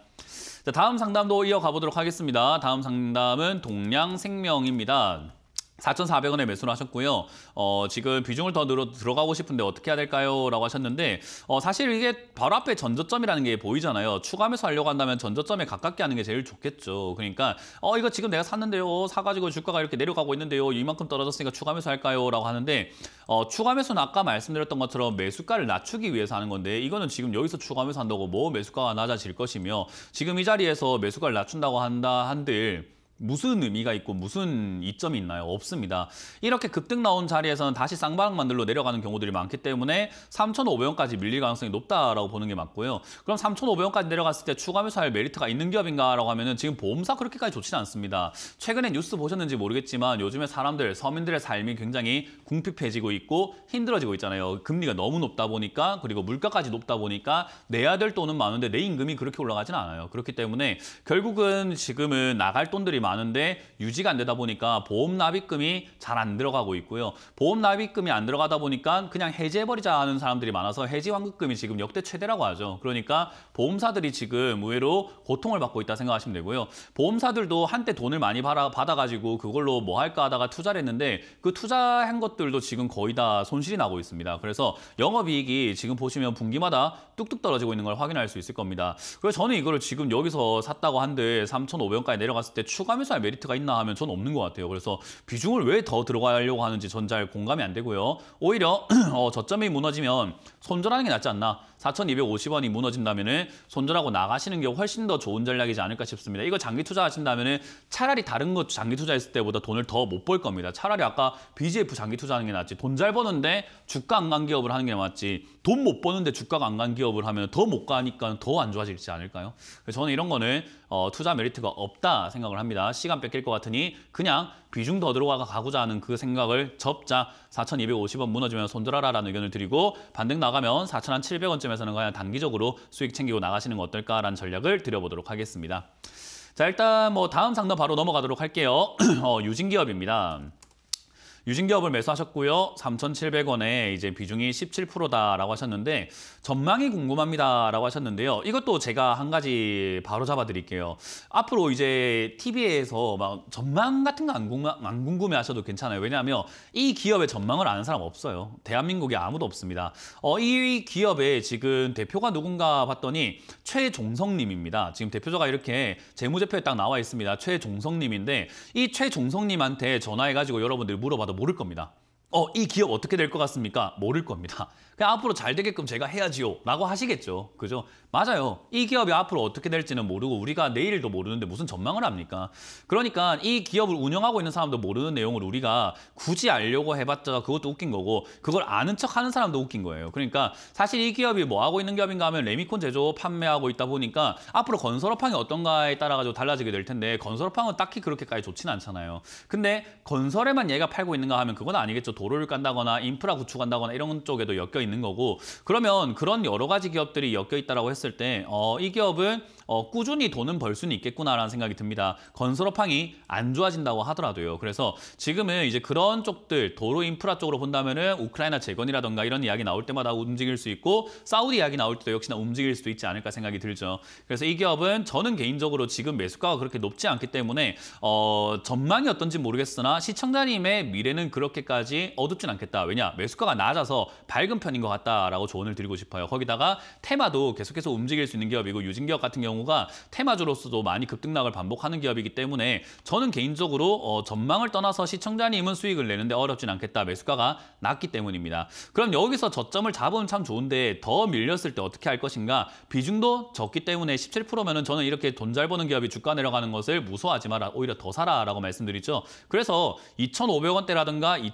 자, 다음 상담도 이어가 보도록 하겠습니다. 다음 상담은 동양생명입니다. 4,400원에 매수를 하셨고요. 어, 지금 비중을 더 늘어 들어가고 싶은데 어떻게 해야 될까요? 라고 하셨는데 어, 사실 이게 바로 앞에 전저점이라는 게 보이잖아요. 추가 매수 하려고 한다면 전저점에 가깝게 하는 게 제일 좋겠죠. 그러니까 어 이거 지금 내가 샀는데요. 사가지고 주가가 이렇게 내려가고 있는데요. 이만큼 떨어졌으니까 추가 매수 할까요? 라고 하는데 어, 추가 매수는 아까 말씀드렸던 것처럼 매수가를 낮추기 위해서 하는 건데 이거는 지금 여기서 추가 매수 한다고 뭐 매수가가 낮아질 것이며 지금 이 자리에서 매수가를 낮춘다고 한다 한들 무슨 의미가 있고 무슨 이점이 있나요? 없습니다. 이렇게 급등 나온 자리에서는 다시 쌍방닥만들로 내려가는 경우들이 많기 때문에 3,500원까지 밀릴 가능성이 높다라고 보는 게 맞고요. 그럼 3,500원까지 내려갔을 때 추가 매수할 메리트가 있는 기업인가라고 하면은 지금 보험사 그렇게까지 좋지는 않습니다. 최근에 뉴스 보셨는지 모르겠지만 요즘에 사람들, 서민들의 삶이 굉장히 궁핍해지고 있고 힘들어지고 있잖아요. 금리가 너무 높다 보니까 그리고 물가까지 높다 보니까 내야 될 돈은 많은데 내 임금이 그렇게 올라가진 않아요. 그렇기 때문에 결국은 지금은 나갈 돈들이 많 많은데 유지가 안 되다 보니까 보험 납입금이 잘 안 들어가고 있고요. 보험 납입금이 안 들어가다 보니까 그냥 해지해버리자 하는 사람들이 많아서 해지 환급금이 지금 역대 최대라고 하죠. 그러니까 보험사들이 지금 의외로 고통을 받고 있다 생각하시면 되고요. 보험사들도 한때 돈을 많이 받아가지고 그걸로 뭐 할까 하다가 투자를 했는데 그 투자한 것들도 지금 거의 다 손실이 나고 있습니다. 그래서 영업이익이 지금 보시면 분기마다 뚝뚝 떨어지고 있는 걸 확인할 수 있을 겁니다. 그래서 저는 이거를 지금 여기서 샀다고 한들 3,500원까지 내려갔을 때추가 회사의 메리트가 있나 하면 저는 없는 것 같아요. 그래서 비중을 왜 더 들어가려고 하는지 전 잘 공감이 안 되고요. 오히려 어, 저점이 무너지면 손절하는 게 낫지 않나. 4,250원이 무너진다면 손절하고 나가시는 게 훨씬 더 좋은 전략이지 않을까 싶습니다. 이거 장기 투자하신다면 차라리 다른 거 장기 투자했을 때보다 돈을 더 못 벌 겁니다. 차라리 아까 BGF 장기 투자하는 게 낫지. 돈 잘 버는데 주가 안 간 기업을 하는 게 낫지. 돈 못 버는데 주가가 안 간 기업을 하면 더 못 가니까 더 안 좋아지지 않을까요? 저는 이런 거는 어, 투자 메리트가 없다 생각을 합니다. 시간 뺏길 것 같으니 그냥 비중 더 들어가고자 하는 그 생각을 접자 4,250원 무너지면 손절하라라는 의견을 드리고 반등 나가면 4,700원쯤에서는 그냥 단기적으로 수익 챙기고 나가시는 거 어떨까라는 전략을 드려보도록 하겠습니다. 자 일단 뭐 다음 상담 바로 넘어가도록 할게요. 어, 유진기업입니다. 유진기업을 매수하셨고요. 3,700원에 이제 비중이 17%다라고 하셨는데 전망이 궁금합니다라고 하셨는데요. 이것도 제가 한 가지 바로 잡아드릴게요. 앞으로 이제 TV에서 막 전망 같은 거 안 궁금, 안 궁금해 하셔도 괜찮아요. 왜냐하면 이 기업의 전망을 아는 사람 없어요. 대한민국에 아무도 없습니다. 어, 이 기업의 지금 대표가 누군가 봤더니 최종성님입니다. 지금 대표자가 이렇게 재무제표에 딱 나와 있습니다. 최종성님인데 이 최종성님한테 전화해가지고 여러분들 물어봐도 모를 겁니다. 어, 이 기업 어떻게 될 것 같습니까? 모를 겁니다. 앞으로 잘 되게끔 제가 해야지요 라고 하시겠죠. 그죠? 맞아요. 이 기업이 앞으로 어떻게 될지는 모르고 우리가 내일도 모르는데 무슨 전망을 합니까? 그러니까 이 기업을 운영하고 있는 사람도 모르는 내용을 우리가 굳이 알려고 해봤자 그것도 웃긴 거고 그걸 아는 척 하는 사람도 웃긴 거예요. 그러니까 사실 이 기업이 뭐 하고 있는 기업인가 하면 레미콘 제조 판매하고 있다 보니까 앞으로 건설업황이 어떤가에 따라 가지고 달라지게 될 텐데 건설업황은 딱히 그렇게까지 좋지는 않잖아요. 근데 건설에만 얘가 팔고 있는가 하면 그건 아니겠죠. 도로를 깐다거나 인프라 구축한다거나 이런 쪽에도 엮여 있는 거고 그러면 그런 여러 가지 기업들이 엮여 있다라고 했을 했을 때 어, 이 기업은 어, 꾸준히 돈은 벌 수는 있겠구나라는 생각이 듭니다. 건설 업황이 안 좋아진다고 하더라도요. 그래서 지금은 이제 그런 쪽들 도로 인프라 쪽으로 본다면은 우크라이나 재건이라던가 이런 이야기 나올 때마다 움직일 수 있고 사우디 이야기 나올 때도 역시나 움직일 수도 있지 않을까 생각이 들죠. 그래서 이 기업은 저는 개인적으로 지금 매수가가 그렇게 높지 않기 때문에 어, 전망이 어떤지 모르겠으나 시청자님의 미래는 그렇게까지 어둡진 않겠다. 왜냐 매수가가 낮아서 밝은 편인 것 같다라고 조언을 드리고 싶어요. 거기다가 테마도 계속해서 계속서 움직일 수 있는 기업이고 유진기업 같은 경우가 테마주로서도 많이 급등락을 반복하는 기업이기 때문에 저는 개인적으로 어, 전망을 떠나서 시청자님은 수익을 내는데 어렵진 않겠다. 매수가가 낮기 때문입니다. 그럼 여기서 저점을 잡으면 참 좋은데 더 밀렸을 때 어떻게 할 것인가? 비중도 적기 때문에 17%면은 저는 이렇게 돈 잘 버는 기업이 주가 내려가는 것을 무서워하지 마라. 오히려 더 사라라고 말씀드리죠. 그래서 2,500원대라든가 2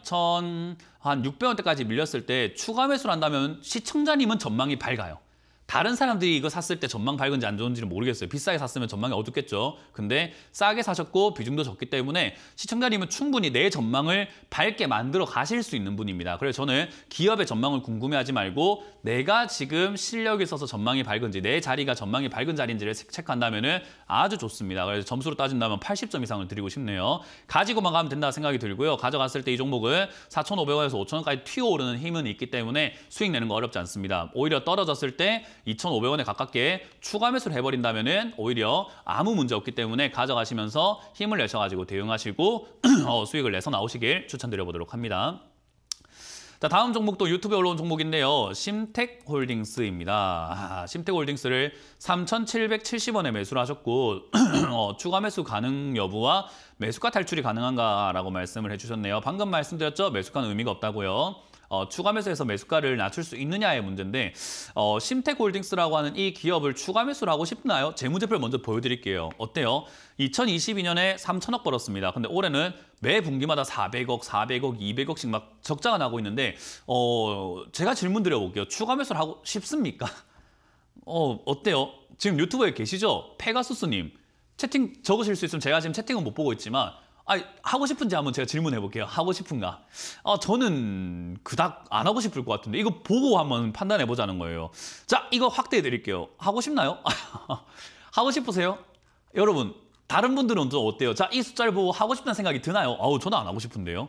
600원대까지 밀렸을 때 추가 매수를 한다면 시청자님은 전망이 밝아요. 다른 사람들이 이거 샀을 때 전망 밝은지 안 좋은지는 모르겠어요. 비싸게 샀으면 전망이 어둡겠죠. 근데 싸게 사셨고 비중도 적기 때문에 시청자님은 충분히 내 전망을 밝게 만들어 가실 수 있는 분입니다. 그래서 저는 기업의 전망을 궁금해하지 말고 내가 지금 실력이 있어서 전망이 밝은지 내 자리가 전망이 밝은 자리인지를 체크한다면 은 아주 좋습니다. 그래서 점수로 따진다면 80점 이상을 드리고 싶네요. 가지고만 가면 된다 생각이 들고요. 가져갔을 때 이 종목은 4,500원에서 5,000원까지 튀어오르는 힘은 있기 때문에 수익 내는 거 어렵지 않습니다. 오히려 떨어졌을 때 2,500원에 가깝게 추가 매수를 해버린다면 오히려 아무 문제 없기 때문에 가져가시면서 힘을 내셔가지고 대응하시고 어, 수익을 내서 나오시길 추천드려보도록 합니다. 자 다음 종목도 유튜브에 올라온 종목인데요. 심텍홀딩스입니다심텍홀딩스를 아, 3,770원에 매수를 하셨고 어, 추가 매수 가능 여부와 매수가 탈출이 가능한가라고 말씀을 해주셨네요. 방금 말씀드렸죠? 매수가는 의미가 없다고요. 어, 추가 매수에서 매수가를 낮출 수 있느냐의 문제인데 어, 심텍홀딩스라고 하는 이 기업을 추가 매수를 하고 싶나요? 재무제표를 먼저 보여드릴게요. 어때요? 2022년에 3천억 벌었습니다. 근데 올해는 매 분기마다 400억, 400억, 200억씩 막 적자가 나고 있는데 어, 제가 질문 드려볼게요. 추가 매수를 하고 싶습니까? 어, 어때요? 지금 유튜브에 계시죠? 페가수스님. 채팅 적으실 수 있으면 제가 지금 채팅은 못 보고 있지만 아, 하고 싶은지 한번 제가 질문해 볼게요. 하고 싶은가? 아, 저는 그닥 안 하고 싶을 것 같은데 이거 보고 한번 판단해 보자는 거예요. 자, 이거 확대해 드릴게요. 하고 싶나요? 하고 싶으세요? 여러분, 다른 분들은 좀 어때요? 자, 이 숫자를 보고 하고 싶다는 생각이 드나요? 아우, 저는 안 하고 싶은데요.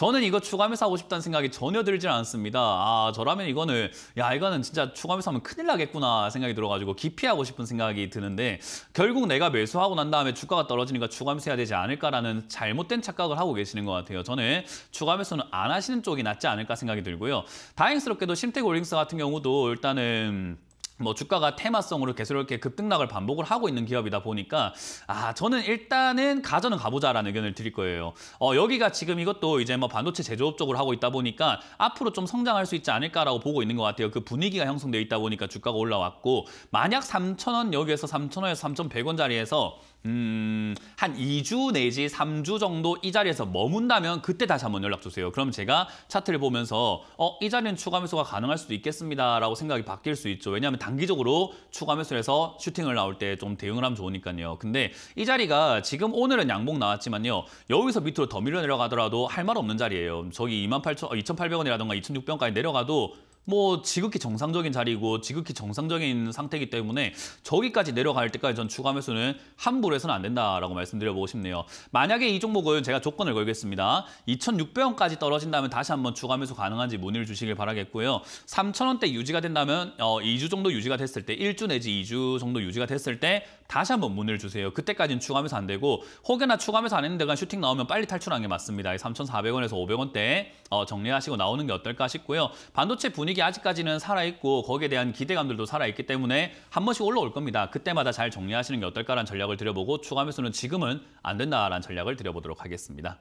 저는 이거 추가하면서 하고 싶다는 생각이 전혀 들질 않습니다. 아 저라면 이거는 야 이거는 진짜 추가하면서 하면 큰일 나겠구나 생각이 들어가지고 기피하고 싶은 생각이 드는데 결국 내가 매수하고 난 다음에 주가가 떨어지니까 추가하면서 해야 되지 않을까라는 잘못된 착각을 하고 계시는 것 같아요. 저는 추가하면서는 안 하시는 쪽이 낫지 않을까 생각이 들고요. 다행스럽게도 심태골링스 같은 경우도 일단은 뭐 주가가 테마성으로 계속이렇게 급등락을 반복을 하고 있는 기업이다 보니까 아 저는 일단은 가전은 가보자라는 의견을 드릴 거예요. 어 여기가 지금 이것도 이제 뭐 반도체 제조업 쪽으로 하고 있다 보니까 앞으로 좀 성장할 수 있지 않을까라고 보고 있는 것 같아요. 그 분위기가 형성돼 있다 보니까 주가가 올라왔고 만약 3천 원 여기에서 3천 원에서 3,100원 자리에서 음, 한 2주 내지 3주 정도 이 자리에서 머문다면 그때 다시 한번 연락 주세요. 그럼 제가 차트를 보면서 어, 이 자리는 추가 매수가 가능할 수도 있겠습니다라고 생각이 바뀔 수 있죠. 왜냐하면 단기적으로 추가 매수해서 슈팅을 나올 때 좀 대응을 하면 좋으니까요. 근데 이 자리가 지금 오늘은 양봉 나왔지만요. 여기서 밑으로 더 밀려 내려가더라도 할 말 없는 자리예요. 저기 28,000, 2,800원이라던가 2,600원까지 내려가도 뭐 지극히 정상적인 자리고 지극히 정상적인 상태이기 때문에 저기까지 내려갈 때까지 전 추가 매수는 함부로 해서는 안 된다라고 말씀드려보고 싶네요. 만약에 이 종목은 제가 조건을 걸겠습니다. 2,600원까지 떨어진다면 다시 한번 추가 매수 가능한지 문의를 주시길 바라겠고요. 3,000원대 유지가 된다면 어, 2주 정도 유지가 됐을 때 1주 내지 2주 정도 유지가 됐을 때 다시 한번 문을 주세요. 그때까지는 추가하면서 안 되고 혹여나 추가하면서 안 했는데 슈팅 나오면 빨리 탈출하는 게 맞습니다. 3,400원에서 500원대 어, 정리하시고 나오는 게 어떨까 싶고요. 반도체 분위기 아직까지는 살아있고 거기에 대한 기대감들도 살아있기 때문에 한 번씩 올라올 겁니다. 그때마다 잘 정리하시는 게 어떨까라는 전략을 드려보고 추가 하면서는 지금은 안 된다라는 전략을 드려보도록 하겠습니다.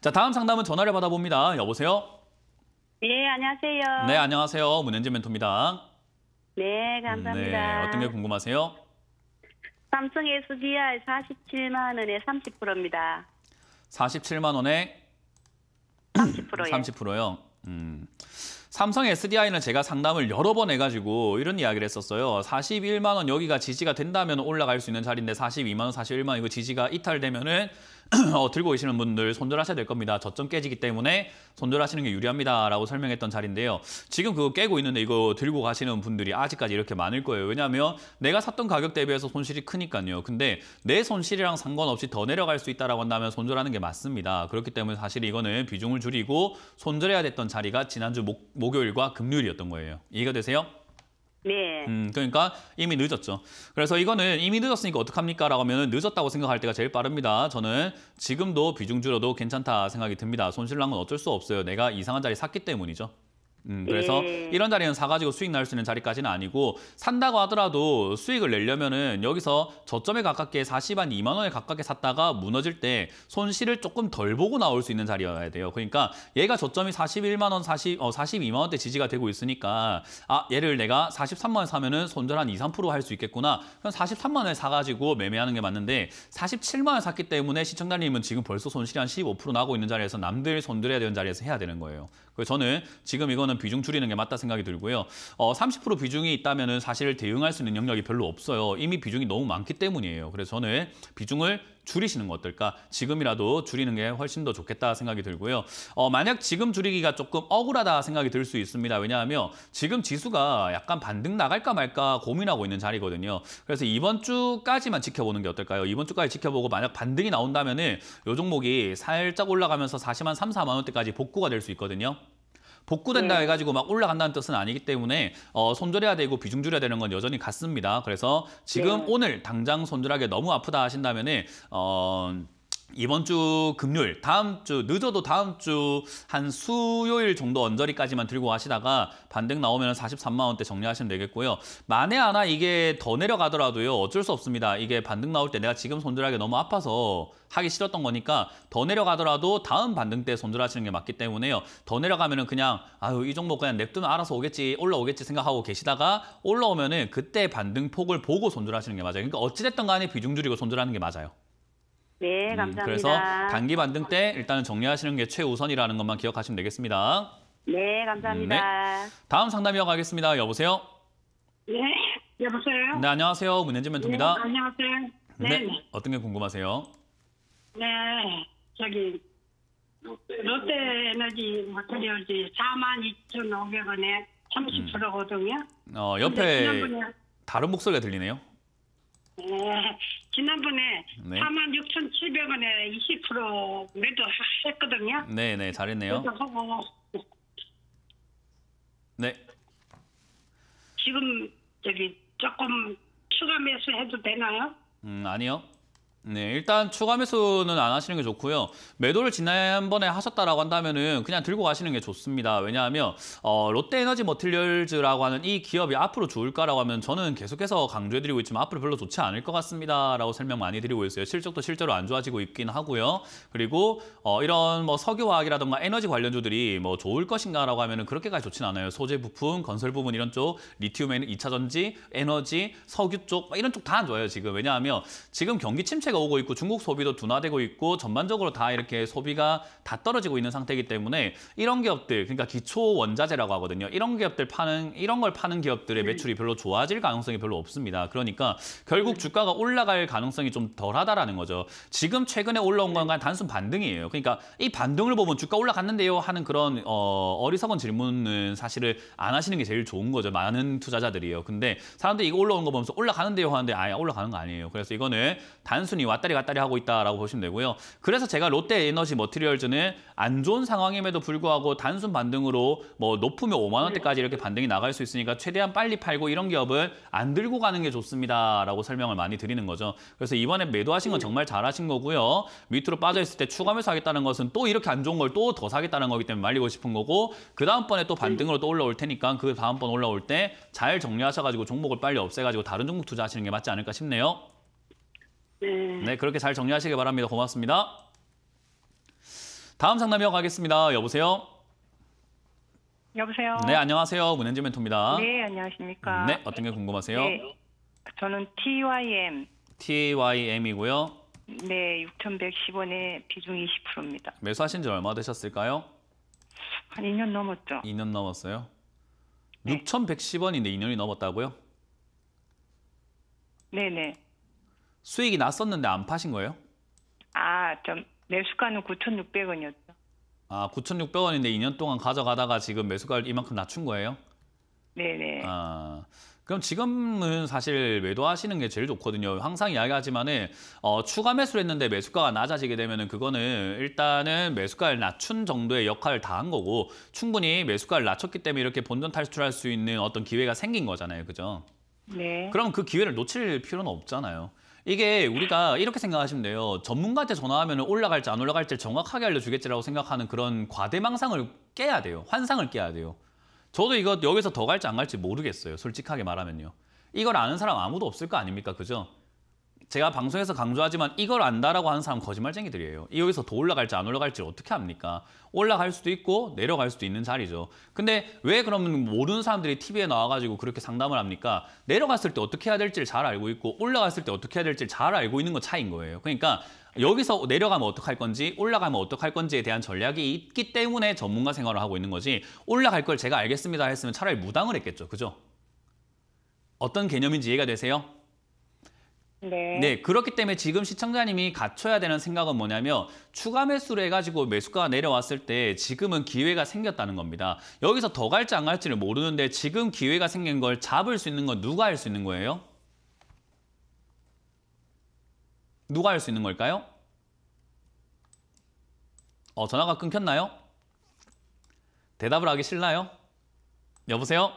자 다음 상담은 전화를 받아봅니다. 여보세요? 예, 안녕하세요. 네, 안녕하세요. 문현진 멘토입니다. 네, 감사합니다. 음, 네, 어떤 게 궁금하세요? 삼성 SDI 47만 원에 30%입니다. 47만 원에 30%요. 30%요. 음. 삼성 SDI는 제가 상담을 여러 번 해가지고 이런 이야기를 했었어요. 41만 원 여기가 지지가 된다면 올라갈 수 있는 자리인데 42만 원, 41만 원 이거 지지가 이탈되면은 어, 들고 계시는 분들 손절하셔야 될 겁니다. 저점 깨지기 때문에 손절하시는 게 유리합니다라고 설명했던 자리인데요. 지금 그거 깨고 있는데 이거 들고 가시는 분들이 아직까지 이렇게 많을 거예요. 왜냐하면 내가 샀던 가격 대비해서 손실이 크니까요. 근데 내 손실이랑 상관없이 더 내려갈 수 있다라고 한다면 손절하는 게 맞습니다. 그렇기 때문에 사실 이거는 비중을 줄이고 손절해야 됐던 자리가 지난주 목, 목요일과 금요일이었던 거예요. 이해가 되세요? 네. 음, 그러니까 이미 늦었죠. 그래서 이거는 이미 늦었으니까 어떡합니까? 라고 하면 늦었다고 생각할 때가 제일 빠릅니다. 저는 지금도 비중 줄여도 괜찮다 생각이 듭니다. 손실난 건 어쩔 수 없어요. 내가 이상한 자리 샀기 때문이죠. 음, 그래서 예. 이런 자리는 사가지고 수익 날 수 있는 자리까지는 아니고 산다고 하더라도 수익을 내려면은 여기서 저점에 가깝게 40한 2만 원에 가깝게 샀다가 무너질 때 손실을 조금 덜 보고 나올 수 있는 자리여야 돼요. 그러니까 얘가 저점이 41만 원, 40, 어, 42만 원대 지지가 되고 있으니까 아 얘를 내가 43만 원에 사면은 손절 한 2, 3%할 수 있겠구나. 그럼 43만 원에 사가지고 매매하는 게 맞는데 47만 원에 샀기 때문에 시청자님은 지금 벌써 손실이 한 15% 나고 있는 자리에서 남들 손들어야 되는 자리에서 해야 되는 거예요. 그래서 저는 지금 이거는 원 비중 줄이는 게 맞다 생각이 들고요. 어, 30% 비중이 있다면 사실 대응할 수 있는 영역이 별로 없어요. 이미 비중이 너무 많기 때문이에요. 그래서 저는 비중을 줄이시는 것 어떨까? 지금이라도 줄이는 게 훨씬 더 좋겠다 생각이 들고요. 어, 만약 지금 줄이기가 조금 억울하다 생각이 들 수 있습니다. 왜냐하면 지금 지수가 약간 반등 나갈까 말까 고민하고 있는 자리거든요. 그래서 이번 주까지만 지켜보는 게 어떨까요? 이번 주까지 지켜보고 만약 반등이 나온다면 은이 종목이 살짝 올라가면서 40만 3, 4만 원대까지 복구가 될 수 있거든요. 복구된다 네. 해가지고 막 올라간다는 뜻은 아니기 때문에 어, 손절해야 되고 비중 줄여야 되는 건 여전히 같습니다. 그래서 지금 네. 오늘 당장 손절하게 너무 아프다 하신다면은 어. 이번 주 금요일, 다음 주 늦어도 다음 주 한 수요일 정도 언저리까지만 들고 가시다가 반등 나오면 43만 원대 정리하시면 되겠고요. 만에 하나 이게 더 내려가더라도요. 어쩔 수 없습니다. 이게 반등 나올 때 내가 지금 손절하기 너무 아파서 하기 싫었던 거니까 더 내려가더라도 다음 반등 때 손절하시는 게 맞기 때문에요. 더 내려가면은 그냥 아유 이 종목 그냥 냅두면 알아서 오겠지 올라오겠지 생각하고 계시다가 올라오면은 그때 반등 폭을 보고 손절하시는 게 맞아요. 그러니까 어찌됐든 간에 비중 줄이고 손절하는 게 맞아요. 감사합니다. 네, 음, 그래서 단기 반등 때 일단은 정리하시는 게 최우선이라는 것만 기억하시면 되겠습니다. 네, 감사합니다. 음, 네. 다음 상담 이어가겠습니다. 여보세요? 네, 여보세요? 네, 안녕하세요. 문현진 멘토입니다. 네, 안녕하세요. 네. 네. 어떤 게 궁금하세요? 네, 저기 롯데 에너지 마테리 e r i a 42,500원에 30%거든요. 음. 어, 옆에 다른 목소리가 들리네요. 네, 지난번에 네. 4만 6,700원에 20% 매도 했거든요. 네, 네, 잘했네요. 네. 지금 저기 조금 추가 매수 해도 되나요? 음, 아니요. 네, 일단 추가 매수는 안 하시는 게 좋고요. 매도를 지난번에 하셨다라고 한다면은 그냥 들고 가시는 게 좋습니다. 왜냐하면 어, 롯데에너지 머틸리얼즈라고 하는 이 기업이 앞으로 좋을까라고 하면 저는 계속해서 강조해드리고 있지만 앞으로 별로 좋지 않을 것 같습니다라고 설명 많이 드리고 있어요. 실적도 실제로 안 좋아지고 있긴 하고요. 그리고 어, 이런 뭐 석유화학이라든가 에너지 관련주들이 뭐 좋을 것인가라고 하면은 그렇게까지 좋진 않아요. 소재 부품, 건설 부분 이런 쪽, 리튬 에는2차전지 에너지, 석유 쪽 뭐 이런 쪽 다 안 좋아요 지금. 왜냐하면 지금 경기 침체 침체가 오고 있고 중국 소비도 둔화되고 있고 전반적으로 다 이렇게 소비가 다 떨어지고 있는 상태이기 때문에 이런 기업들, 그러니까 기초 원자재라고 하거든요. 이런 기업들 파는 이런 걸 파는 기업들의 매출이 별로 좋아질 가능성이 별로 없습니다. 그러니까 결국 네. 주가가 올라갈 가능성이 좀 덜하다라는 거죠. 지금 최근에 올라온 네. 건가 단순 반등이에요. 그러니까 이 반등을 보면 주가 올라갔는데요 하는 그런 어, 리석은 질문은 사실을 안 하시는 게 제일 좋은 거죠. 많은 투자자들이요. 근데 사람들이 이거 올라온 거 보면서 올라가는데요 하는데 아예 올라가는 거 아니에요. 그래서 이거는 단순히 꾸준히 왔다리 갔다리 하고 있다라고 보시면 되고요. 그래서 제가 롯데 에너지 머티리얼즈는 안 좋은 상황임에도 불구하고 단순 반등으로 뭐 높으면 5만 원대까지 이렇게 반등이 나갈 수 있으니까 최대한 빨리 팔고 이런 기업을 안 들고 가는 게 좋습니다라고 설명을 많이 드리는 거죠. 그래서 이번에 매도하신 건 정말 잘하신 거고요. 밑으로 빠져 있을 때 추가 매수 하겠다는 것은 또 이렇게 안 좋은 걸 또 더 사겠다는 거기 때문에 말리고 싶은 거고 그 다음번에 또 반등으로 또 올라올 테니까 그 다음번 올라올 때 잘 정리하셔가지고 종목을 빨리 없애가지고 다른 종목 투자하시는 게 맞지 않을까 싶네요. 네. 네. 그렇게 잘 정리하시길 바랍니다. 고맙습니다. 다음 상담이어 가겠습니다. 여보세요? 여보세요? 네, 안녕하세요. 문현지 멘토입니다. 네, 안녕하십니까. 음, 네, 어떤 게 궁금하세요? 네, 저는 TYM. TYM이고요. 네, 6,110원에 비중 20%입니다. 매수하신 지 얼마 되셨을까요? 한 2년 넘었죠. 2년 넘었어요? 네. 6,110원인데 2년이 넘었다고요? 네네. 네. 수익이 났었는데 안 파신 거예요? 아, 좀 매수가는 9,600원이었죠. 아, 9,600원인데 2년 동안 가져가다가 지금 매수가를 이만큼 낮춘 거예요? 네네. 아, 그럼 지금은 사실 매도하시는 게 제일 좋거든요. 항상 이야기하지만 은 어, 추가 매수를 했는데 매수가가 낮아지게 되면 은 그거는 일단은 매수가를 낮춘 정도의 역할을 다 한 거고 충분히 매수가를 낮췄기 때문에 이렇게 본전 탈출할 수 있는 어떤 기회가 생긴 거잖아요. 그죠? 네. 그럼 그 기회를 놓칠 필요는 없잖아요. 이게 우리가 이렇게 생각하시면 돼요. 전문가한테 전화하면 올라갈지 안 올라갈지 정확하게 알려주겠지라고 생각하는 그런 과대망상을 깨야 돼요. 환상을 깨야 돼요. 저도 이거 여기서 더 갈지 안 갈지 모르겠어요. 솔직하게 말하면요. 이걸 아는 사람 아무도 없을 거 아닙니까? 그죠? 제가 방송에서 강조하지만 이걸 안다라고 하는 사람 거짓말쟁이들이에요. 여기서 더 올라갈지 안 올라갈지 어떻게 합니까? 올라갈 수도 있고 내려갈 수도 있는 자리죠. 근데 왜 그러면 모르는 사람들이 TV에 나와가지고 그렇게 상담을 합니까? 내려갔을 때 어떻게 해야 될지를 잘 알고 있고 올라갔을 때 어떻게 해야 될지를 잘 알고 있는 건 차인 이 거예요. 그러니까 여기서 내려가면 어떡할 건지 올라가면 어떡할 건지에 대한 전략이 있기 때문에 전문가 생활을 하고 있는 거지 올라갈 걸 제가 알겠습니다 했으면 차라리 무당을 했겠죠. 그죠? 어떤 개념인지 이해가 되세요? 네. 네. 그렇기 때문에 지금 시청자님이 갖춰야 되는 생각은 뭐냐면 추가 매수를 해가지고 매수가 내려왔을 때 지금은 기회가 생겼다는 겁니다. 여기서 더 갈지 안 갈지를 모르는데 지금 기회가 생긴 걸 잡을 수 있는 건 누가 할 수 있는 거예요? 누가 할 수 있는 걸까요? 어, 전화가 끊겼나요? 대답을 하기 싫나요? 여보세요?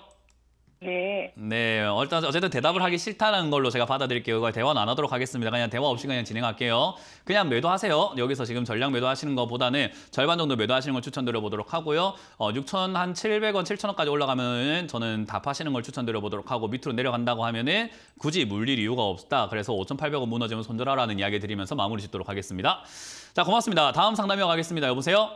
네. 네, 일단 어쨌든 대답을 하기 싫다는 걸로 제가 받아들일게요. 그걸 대화는 안 하도록 하겠습니다. 그냥 대화 없이 그냥 진행할게요. 그냥 매도하세요. 여기서 지금 전량 매도하시는 것보다는 절반 정도 매도하시는 걸 추천드려보도록 하고요. 어, 6천 한 700원, 7천 원까지 올라가면 은 저는 답하시는 걸 추천드려보도록 하고 밑으로 내려간다고 하면은 굳이 물릴 이유가 없다. 그래서 5,800원 무너지면 손절하라는 이야기 드리면서 마무리 짓도록 하겠습니다. 자, 고맙습니다. 다음 상담이어 가겠습니다. 여보세요?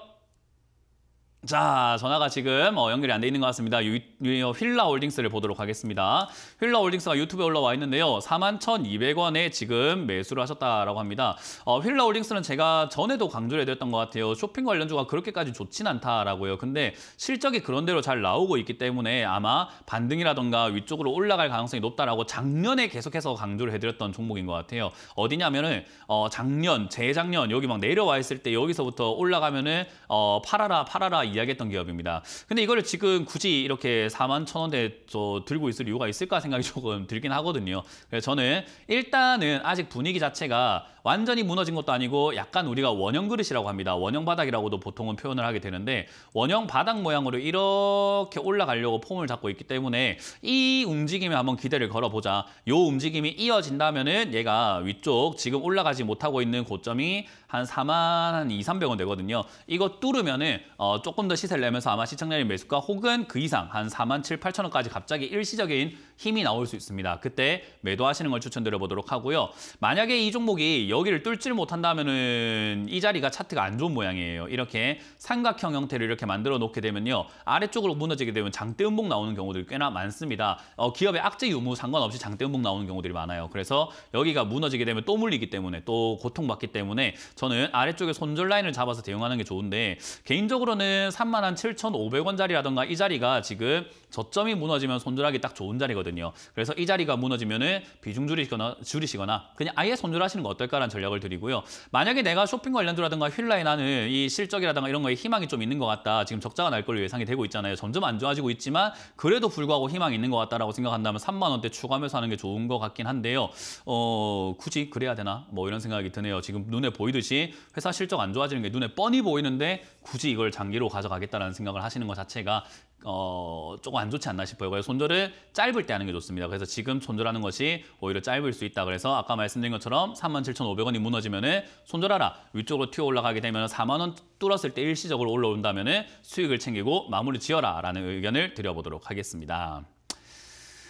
자, 전화가 지금 어, 연결이 안 돼 있는 것 같습니다. 유, 유, 휠라 홀딩스를 보도록 하겠습니다. 휠라 홀딩스가 유튜브에 올라와 있는데요. 41,200원에 지금 매수를 하셨다라고 합니다. 어, 휠라 홀딩스는 제가 전에도 강조를 해드렸던 것 같아요. 쇼핑 관련주가 그렇게까지 좋진 않다라고요. 근데 실적이 그런대로 잘 나오고 있기 때문에 아마 반등이라던가 위쪽으로 올라갈 가능성이 높다라고 작년에 계속해서 강조를 해드렸던 종목인 것 같아요. 어디냐면은 어, 작년, 재작년 여기 막 내려와 있을 때 여기서부터 올라가면은 어, 팔아라, 팔아라 이야기했던 기업입니다. 근데 이거를 지금 굳이 이렇게 4만 천 원대 저 들고 있을 이유가 있을까 생각이 조금 들긴 하거든요. 그래서 저는 일단은 아직 분위기 자체가 완전히 무너진 것도 아니고 약간 우리가 원형 그릇이라고 합니다. 원형 바닥이라고도 보통은 표현을 하게 되는데 원형 바닥 모양으로 이렇게 올라가려고 폼을 잡고 있기 때문에 이 움직임에 한번 기대를 걸어보자. 요 움직임이 이어진다면은 얘가 위쪽 지금 올라가지 못하고 있는 고점이 한 4만 한 2, 300원 되거든요. 이거 뚫으면은 어, 조금 더 시세를 내면서 아마 시청자님 매수가 혹은 그 이상 한 4만 7, 8천 원까지 갑자기 일시적인 힘이 나올 수 있습니다. 그때 매도하시는 걸 추천드려보도록 하고요. 만약에 이 종목이 여기를 뚫질 못한다면 은이 자리가 차트가 안 좋은 모양이에요. 이렇게 삼각형 형태를 이렇게 만들어 놓게 되면요. 아래쪽으로 무너지게 되면 장대 음봉 나오는 경우들이 꽤나 많습니다. 어, 기업의 악재 유무 상관없이 장대 음봉 나오는 경우들이 많아요. 그래서 여기가 무너지게 되면 또 물리기 때문에 또 고통받기 때문에 저는 아래쪽에 손절 라인을 잡아서 대응하는 게 좋은데 개인적으로는 3만 7 5 0 0원자리라던가이 자리가 지금 저점이 무너지면 손절하기 딱 좋은 자리거든요. 되거든요. 그래서 이 자리가 무너지면은 비중 줄이거나 줄이시거나 그냥 아예 손절하시는 거 어떨까라는 전략을 드리고요. 만약에 내가 쇼핑 관련주라든가 휠라에 나는 이 실적이라든가 이런 거에 희망이 좀 있는 것 같다. 지금 적자가 날 걸로 예상이 되고 있잖아요. 점점 안 좋아지고 있지만 그래도 불구하고 희망이 있는 것 같다라고 생각한다면 3만 원대 추가하면서 하는 게 좋은 것 같긴 한데요. 어 굳이 그래야 되나? 뭐 이런 생각이 드네요. 지금 눈에 보이듯이 회사 실적 안 좋아지는 게 눈에 뻔히 보이는데 굳이 이걸 장기로 가져가겠다는 생각을 하시는 것 자체가 어, 조금 안 좋지 않나 싶어요. 그래서 손절을 짧을 때 하는 게 좋습니다. 그래서 지금 손절하는 것이 오히려 짧을 수 있다. 그래서 아까 말씀드린 것처럼 37,500원이 무너지면 은 손절하라. 위쪽으로 튀어 올라가게 되면 4만 원 뚫었을 때 일시적으로 올라온다면 은 수익을 챙기고 마무리 지어라 라는 의견을 드려보도록 하겠습니다.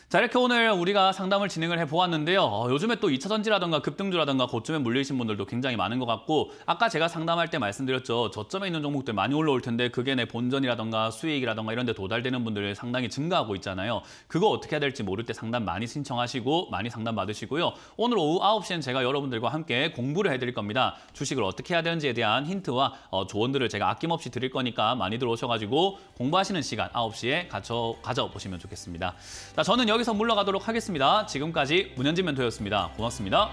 자 이렇게 오늘 우리가 상담을 진행을 해보았는데요. 어, 요즘에 또 2차 전지라든가 급등주라든가 고점에 물리신 분들도 굉장히 많은 것 같고 아까 제가 상담할 때 말씀드렸죠. 저점에 있는 종목들 많이 올라올 텐데 그게 내 본전이라든가 수익이라든가 이런 데 도달되는 분들 상당히 증가하고 있잖아요. 그거 어떻게 해야 될지 모를 때 상담 많이 신청하시고 많이 상담 받으시고요. 오늘 오후 9시엔 제가 여러분들과 함께 공부를 해드릴 겁니다. 주식을 어떻게 해야 되는지에 대한 힌트와 어, 조언들을 제가 아낌없이 드릴 거니까 많이 들오셔가지고 공부하시는 시간 9시에 가져, 가져보시면 좋겠습니다. 자, 저는 여기 여기서 물러가도록 하겠습니다. 지금까지 문현진 멘토였습니다. 고맙습니다.